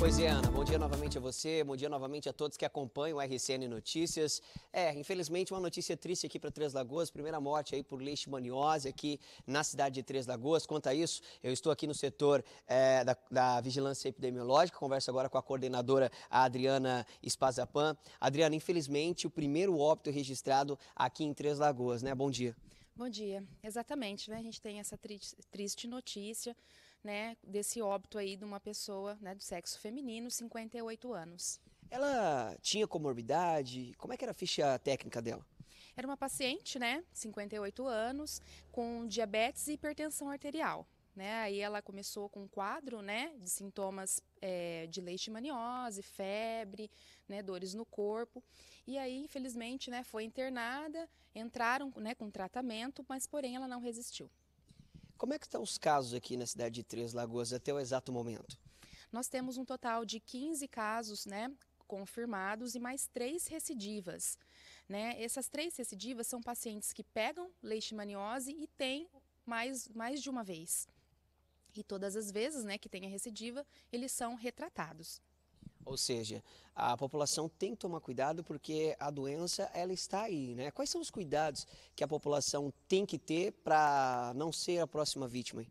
Pois é, Ana, bom dia novamente a você, bom dia novamente a todos que acompanham o RCN Notícias. É, infelizmente uma notícia triste aqui para Três Lagoas, primeira morte aí por leishmaniose aqui na cidade de Três Lagoas. Quanto a isso, eu estou aqui no setor é, da, da, Vigilância Epidemiológica, converso agora com a coordenadora a Adriana Espazapan. Adriana, infelizmente o primeiro óbito registrado aqui em Três Lagoas, né? Bom dia.
Bom dia. Exatamente, né? A gente tem essa triste notícia né, desse óbito aí de uma pessoa né, do sexo feminino, 58 anos.
Ela tinha comorbidade? Como é que era a ficha técnica dela?
Era uma paciente, né, 58 anos, com diabetes e hipertensão arterial. Né? Aí ela começou com um quadro, né, de sintomas é, de leishmaniose, febre, né, dores no corpo. E aí, infelizmente, né, foi internada, entraram, né, com tratamento, mas porém ela não resistiu.
Como é que estão tá os casos aqui na cidade de Três Lagoas até o exato momento?
Nós temos um total de 15 casos, né, confirmados e mais três recidivas. Né? Essas três recidivas são pacientes que pegam leishmaniose e têm mais, mais de uma vez. E todas as vezes né, que tem a recidiva, eles são retratados.
Ou seja, a população tem que tomar cuidado porque a doença ela está aí, né? Quais são os cuidados que a população tem que ter para não ser a próxima vítima?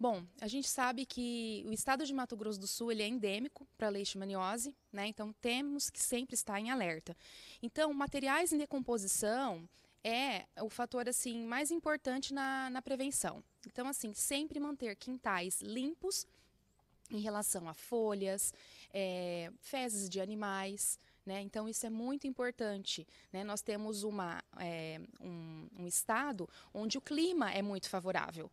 Bom, a gente sabe que o estado de Mato Grosso do Sul ele é endêmico para leishmaniose, né? Então temos que sempre estar em alerta. Então, materiais em decomposição é o fator assim mais importante na, na prevenção. Então, assim, sempre manter quintais limpos em relação a folhas, é, fezes de animais. Né? Então, isso é muito importante. Né? Nós temos uma, é, um, um estado onde o clima é muito favorável.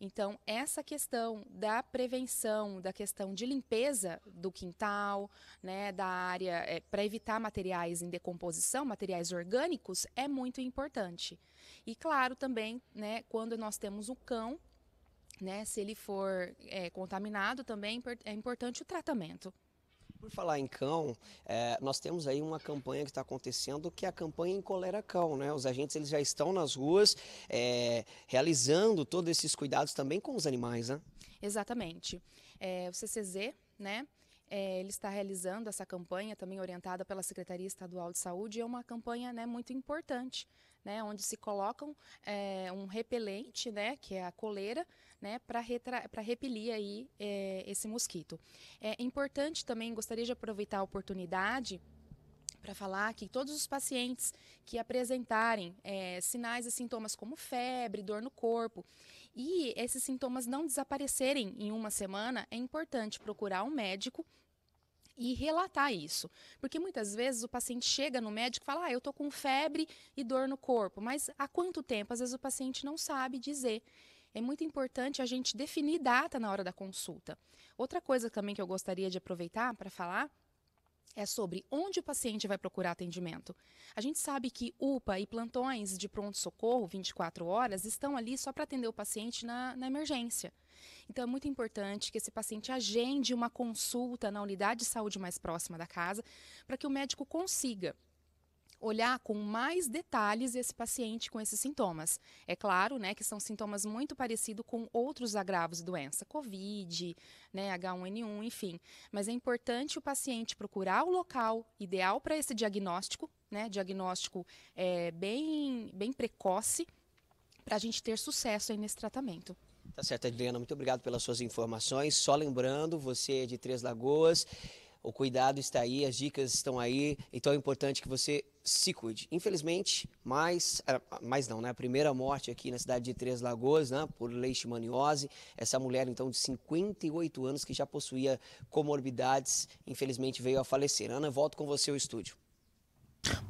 Então, essa questão da prevenção, da questão de limpeza do quintal, né, da área, é, para evitar materiais em decomposição, materiais orgânicos, é muito importante. E, claro, também, né, quando nós temos o um cão, né? Se ele for é, contaminado, também é, é importante o tratamento.
Por falar em cão, é, nós temos aí uma campanha que está acontecendo, que é a campanha em colera cão, né? Os agentes eles já estão nas ruas é, realizando todos esses cuidados também com os animais, né?
Exatamente. É, o CCZ, né? É, ele está realizando essa campanha também orientada pela Secretaria Estadual de Saúde. É uma campanha né, muito importante né, onde se colocam é, um repelente, né, que é a coleira, né, para repelir aí é, esse mosquito. É importante também, gostaria de aproveitar a oportunidade para falar que todos os pacientes que apresentarem é, sinais e sintomas como febre, dor no corpo e esses sintomas não desaparecerem em uma semana, é importante procurar um médico e relatar isso. Porque muitas vezes o paciente chega no médico e fala: "Ah, eu tô com febre e dor no corpo". Mas há quanto tempo? Às vezes o paciente não sabe dizer. É muito importante a gente definir data na hora da consulta. Outra coisa também que eu gostaria de aproveitar para falar é sobre onde o paciente vai procurar atendimento. A gente sabe que UPA e plantões de pronto-socorro 24 horas estão ali só para atender o paciente na, na emergência. Então é muito importante que esse paciente agende uma consulta na unidade de saúde mais próxima da casa para que o médico consiga olhar com mais detalhes esse paciente com esses sintomas. É claro, né, que são sintomas muito parecidos com outros agravos de doença, COVID, né, H1N1, enfim. Mas é importante o paciente procurar o local ideal para esse diagnóstico, né, diagnóstico é, bem, bem precoce, para a gente ter sucesso nesse tratamento.
Tá certo, Adriana, muito obrigado pelas suas informações. Só lembrando, você é de Três Lagoas, o cuidado está aí, as dicas estão aí, então é importante que você se cuide. Infelizmente, mais, ah, mais não, né? A primeira morte aqui na cidade de Três Lagoas, né? Por leishmaniose. Essa mulher, então, de 58 anos, que já possuía comorbidades, infelizmente veio a falecer. Ana, volto com você ao estúdio.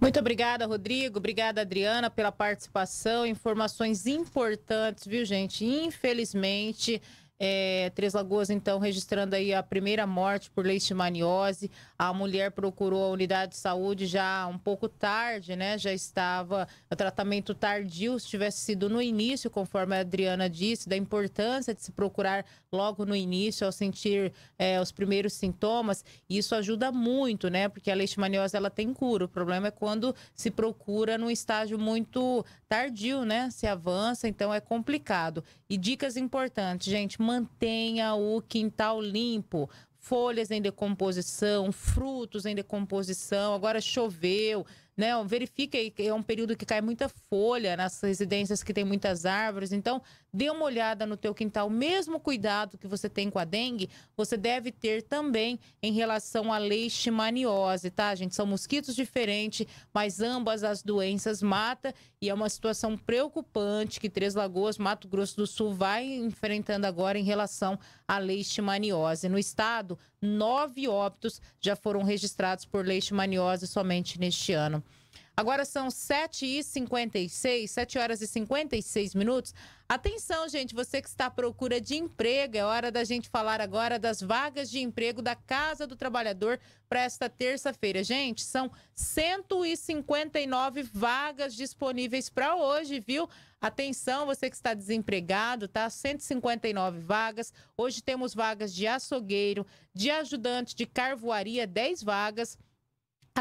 Muito obrigada, Rodrigo. Obrigada, Adriana, pela participação. Informações importantes, viu, gente? Infelizmente. É, Três Lagoas, então, registrando aí a primeira morte por leishmaniose. A mulher procurou a unidade de saúde já um pouco tarde, né? Já estava o tratamento tardio. Se tivesse sido no início, conforme a Adriana disse, da importância de se procurar logo no início, ao sentir é, os primeiros sintomas, isso ajuda muito, né? Porque a leishmaniose, ela tem cura. O problema é quando se procura num estágio muito tardio, né? Se avança, então é complicado. E dicas importantes, gente mantenha o quintal limpo, folhas em decomposição, frutos em decomposição. Agora choveu, né? Verifique é um período que cai muita folha nas residências que tem muitas árvores. Então, dê uma olhada no teu quintal. mesmo cuidado que você tem com a dengue, você deve ter também em relação à leishmaniose, tá, gente? São mosquitos diferentes, mas ambas as doenças matam e é uma situação preocupante que Três Lagoas, Mato Grosso do Sul vai enfrentando agora em relação à leishmaniose. No estado, nove óbitos já foram registrados por leishmaniose somente neste ano. Agora são 7h56, 7 horas e 56 minutos. Atenção, gente, você que está à procura de emprego, é hora da gente falar agora das vagas de emprego da Casa do Trabalhador para esta terça-feira. Gente, são 159 vagas disponíveis para hoje, viu? Atenção, você que está desempregado, tá? 159 vagas. Hoje temos vagas de açougueiro, de ajudante de carvoaria, 10 vagas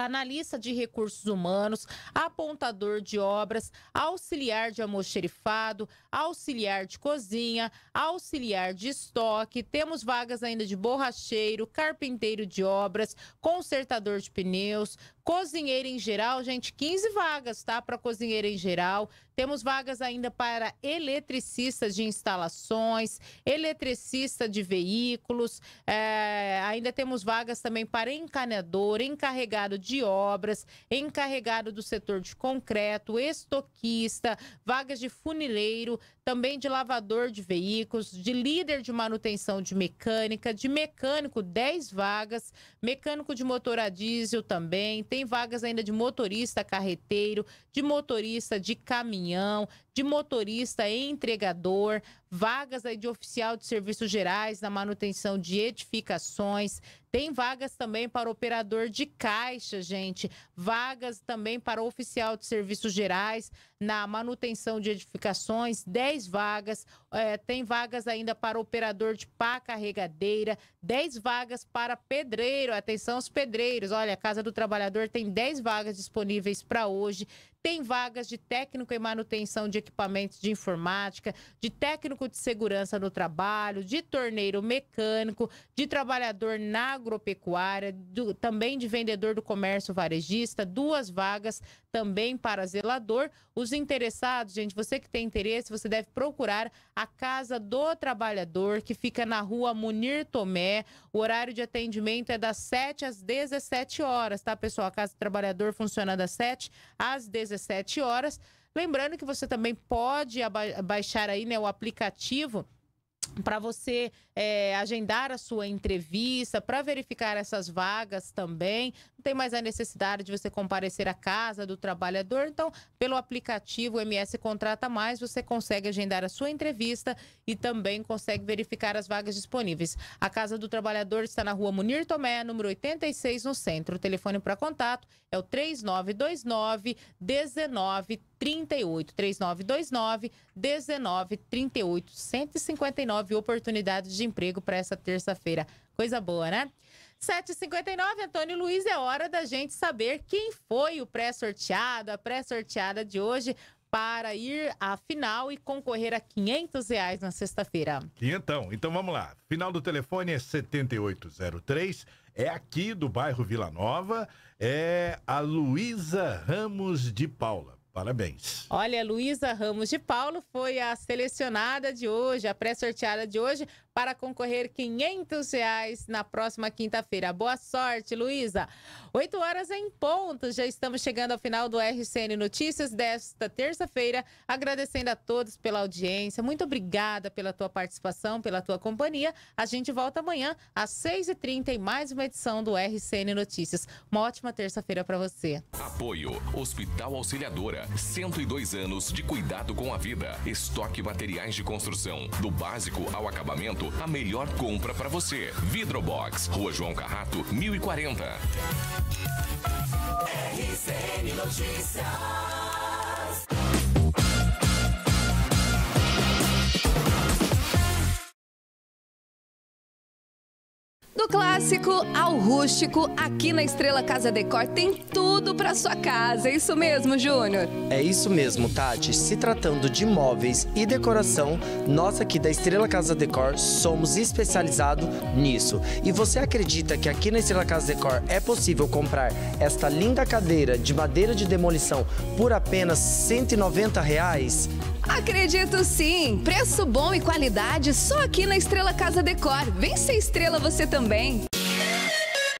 analista de recursos humanos, apontador de obras, auxiliar de almoxerifado, auxiliar de cozinha, auxiliar de estoque, temos vagas ainda de borracheiro, carpinteiro de obras, consertador de pneus, Cozinheira em geral, gente, 15 vagas, tá? Para cozinheira em geral. Temos vagas ainda para eletricista de instalações, eletricista de veículos. É, ainda temos vagas também para encanador, encarregado de obras, encarregado do setor de concreto, estoquista, vagas de funileiro também de lavador de veículos, de líder de manutenção de mecânica, de mecânico 10 vagas, mecânico de motor a diesel também, tem vagas ainda de motorista carreteiro, de motorista de caminhão, de motorista entregador, vagas aí de oficial de serviços gerais na manutenção de edificações. Tem vagas também para operador de caixa, gente. Vagas também para oficial de serviços gerais na manutenção de edificações, 10 vagas é, tem vagas ainda para operador de pá carregadeira, 10 vagas para pedreiro. Atenção aos pedreiros. Olha, a Casa do Trabalhador tem 10 vagas disponíveis para hoje. Tem vagas de técnico em manutenção de equipamentos de informática, de técnico de segurança no trabalho, de torneiro mecânico, de trabalhador na agropecuária, do, também de vendedor do comércio varejista, duas vagas também para zelador. Os interessados, gente, você que tem interesse, você deve procurar a Casa do Trabalhador, que fica na rua Munir Tomé. O horário de atendimento é das 7 às 17 horas, tá, pessoal? A Casa do Trabalhador funciona das 7 às 17 horas. Lembrando que você também pode baixar aí né, o aplicativo para você é, agendar a sua entrevista, para verificar essas vagas também. Não tem mais a necessidade de você comparecer à casa do trabalhador. Então, pelo aplicativo MS Contrata Mais, você consegue agendar a sua entrevista e também consegue verificar as vagas disponíveis. A Casa do Trabalhador está na rua Munir Tomé, número 86, no centro. O telefone para contato é o 3929 1938 3929 19 38 159 oportunidades de emprego para essa terça-feira. Coisa boa, né? 7h59, Antônio Luiz, é hora da gente saber quem foi o pré-sorteado, a pré-sorteada de hoje para ir à final e concorrer a 500 reais na sexta-feira.
Quinhentão, então vamos lá. Final do telefone é 7803, é aqui do bairro Vila Nova, é a Luísa Ramos de Paula. Parabéns.
Olha, Luísa Ramos de Paulo foi a selecionada de hoje, a pré-sorteada de hoje para concorrer 500 reais na próxima quinta-feira. Boa sorte, Luísa. 8 horas em ponto. Já estamos chegando ao final do RCN Notícias desta terça-feira. Agradecendo a todos pela audiência. Muito obrigada pela tua participação, pela tua companhia. A gente volta amanhã às 6h30 em mais uma edição do RCN Notícias. Uma ótima terça-feira para você.
Apoio Hospital Auxiliadora. 102 anos de cuidado com a vida. Estoque materiais de construção. Do básico ao acabamento a melhor compra para você. Vidrobox, Rua João Carrato, 1040.
RCN Notícias.
Do clássico ao rústico, aqui na Estrela Casa Decor tem tudo para sua casa. É isso mesmo, Júnior?
É isso mesmo, Tati. Se tratando de móveis e decoração, nós aqui da Estrela Casa Decor somos especializados nisso. E você acredita que aqui na Estrela Casa Decor é possível comprar esta linda cadeira de madeira de demolição por apenas R$ 190 reais?
Acredito sim! Preço bom e qualidade só aqui na Estrela Casa Decor. Vem ser estrela você também!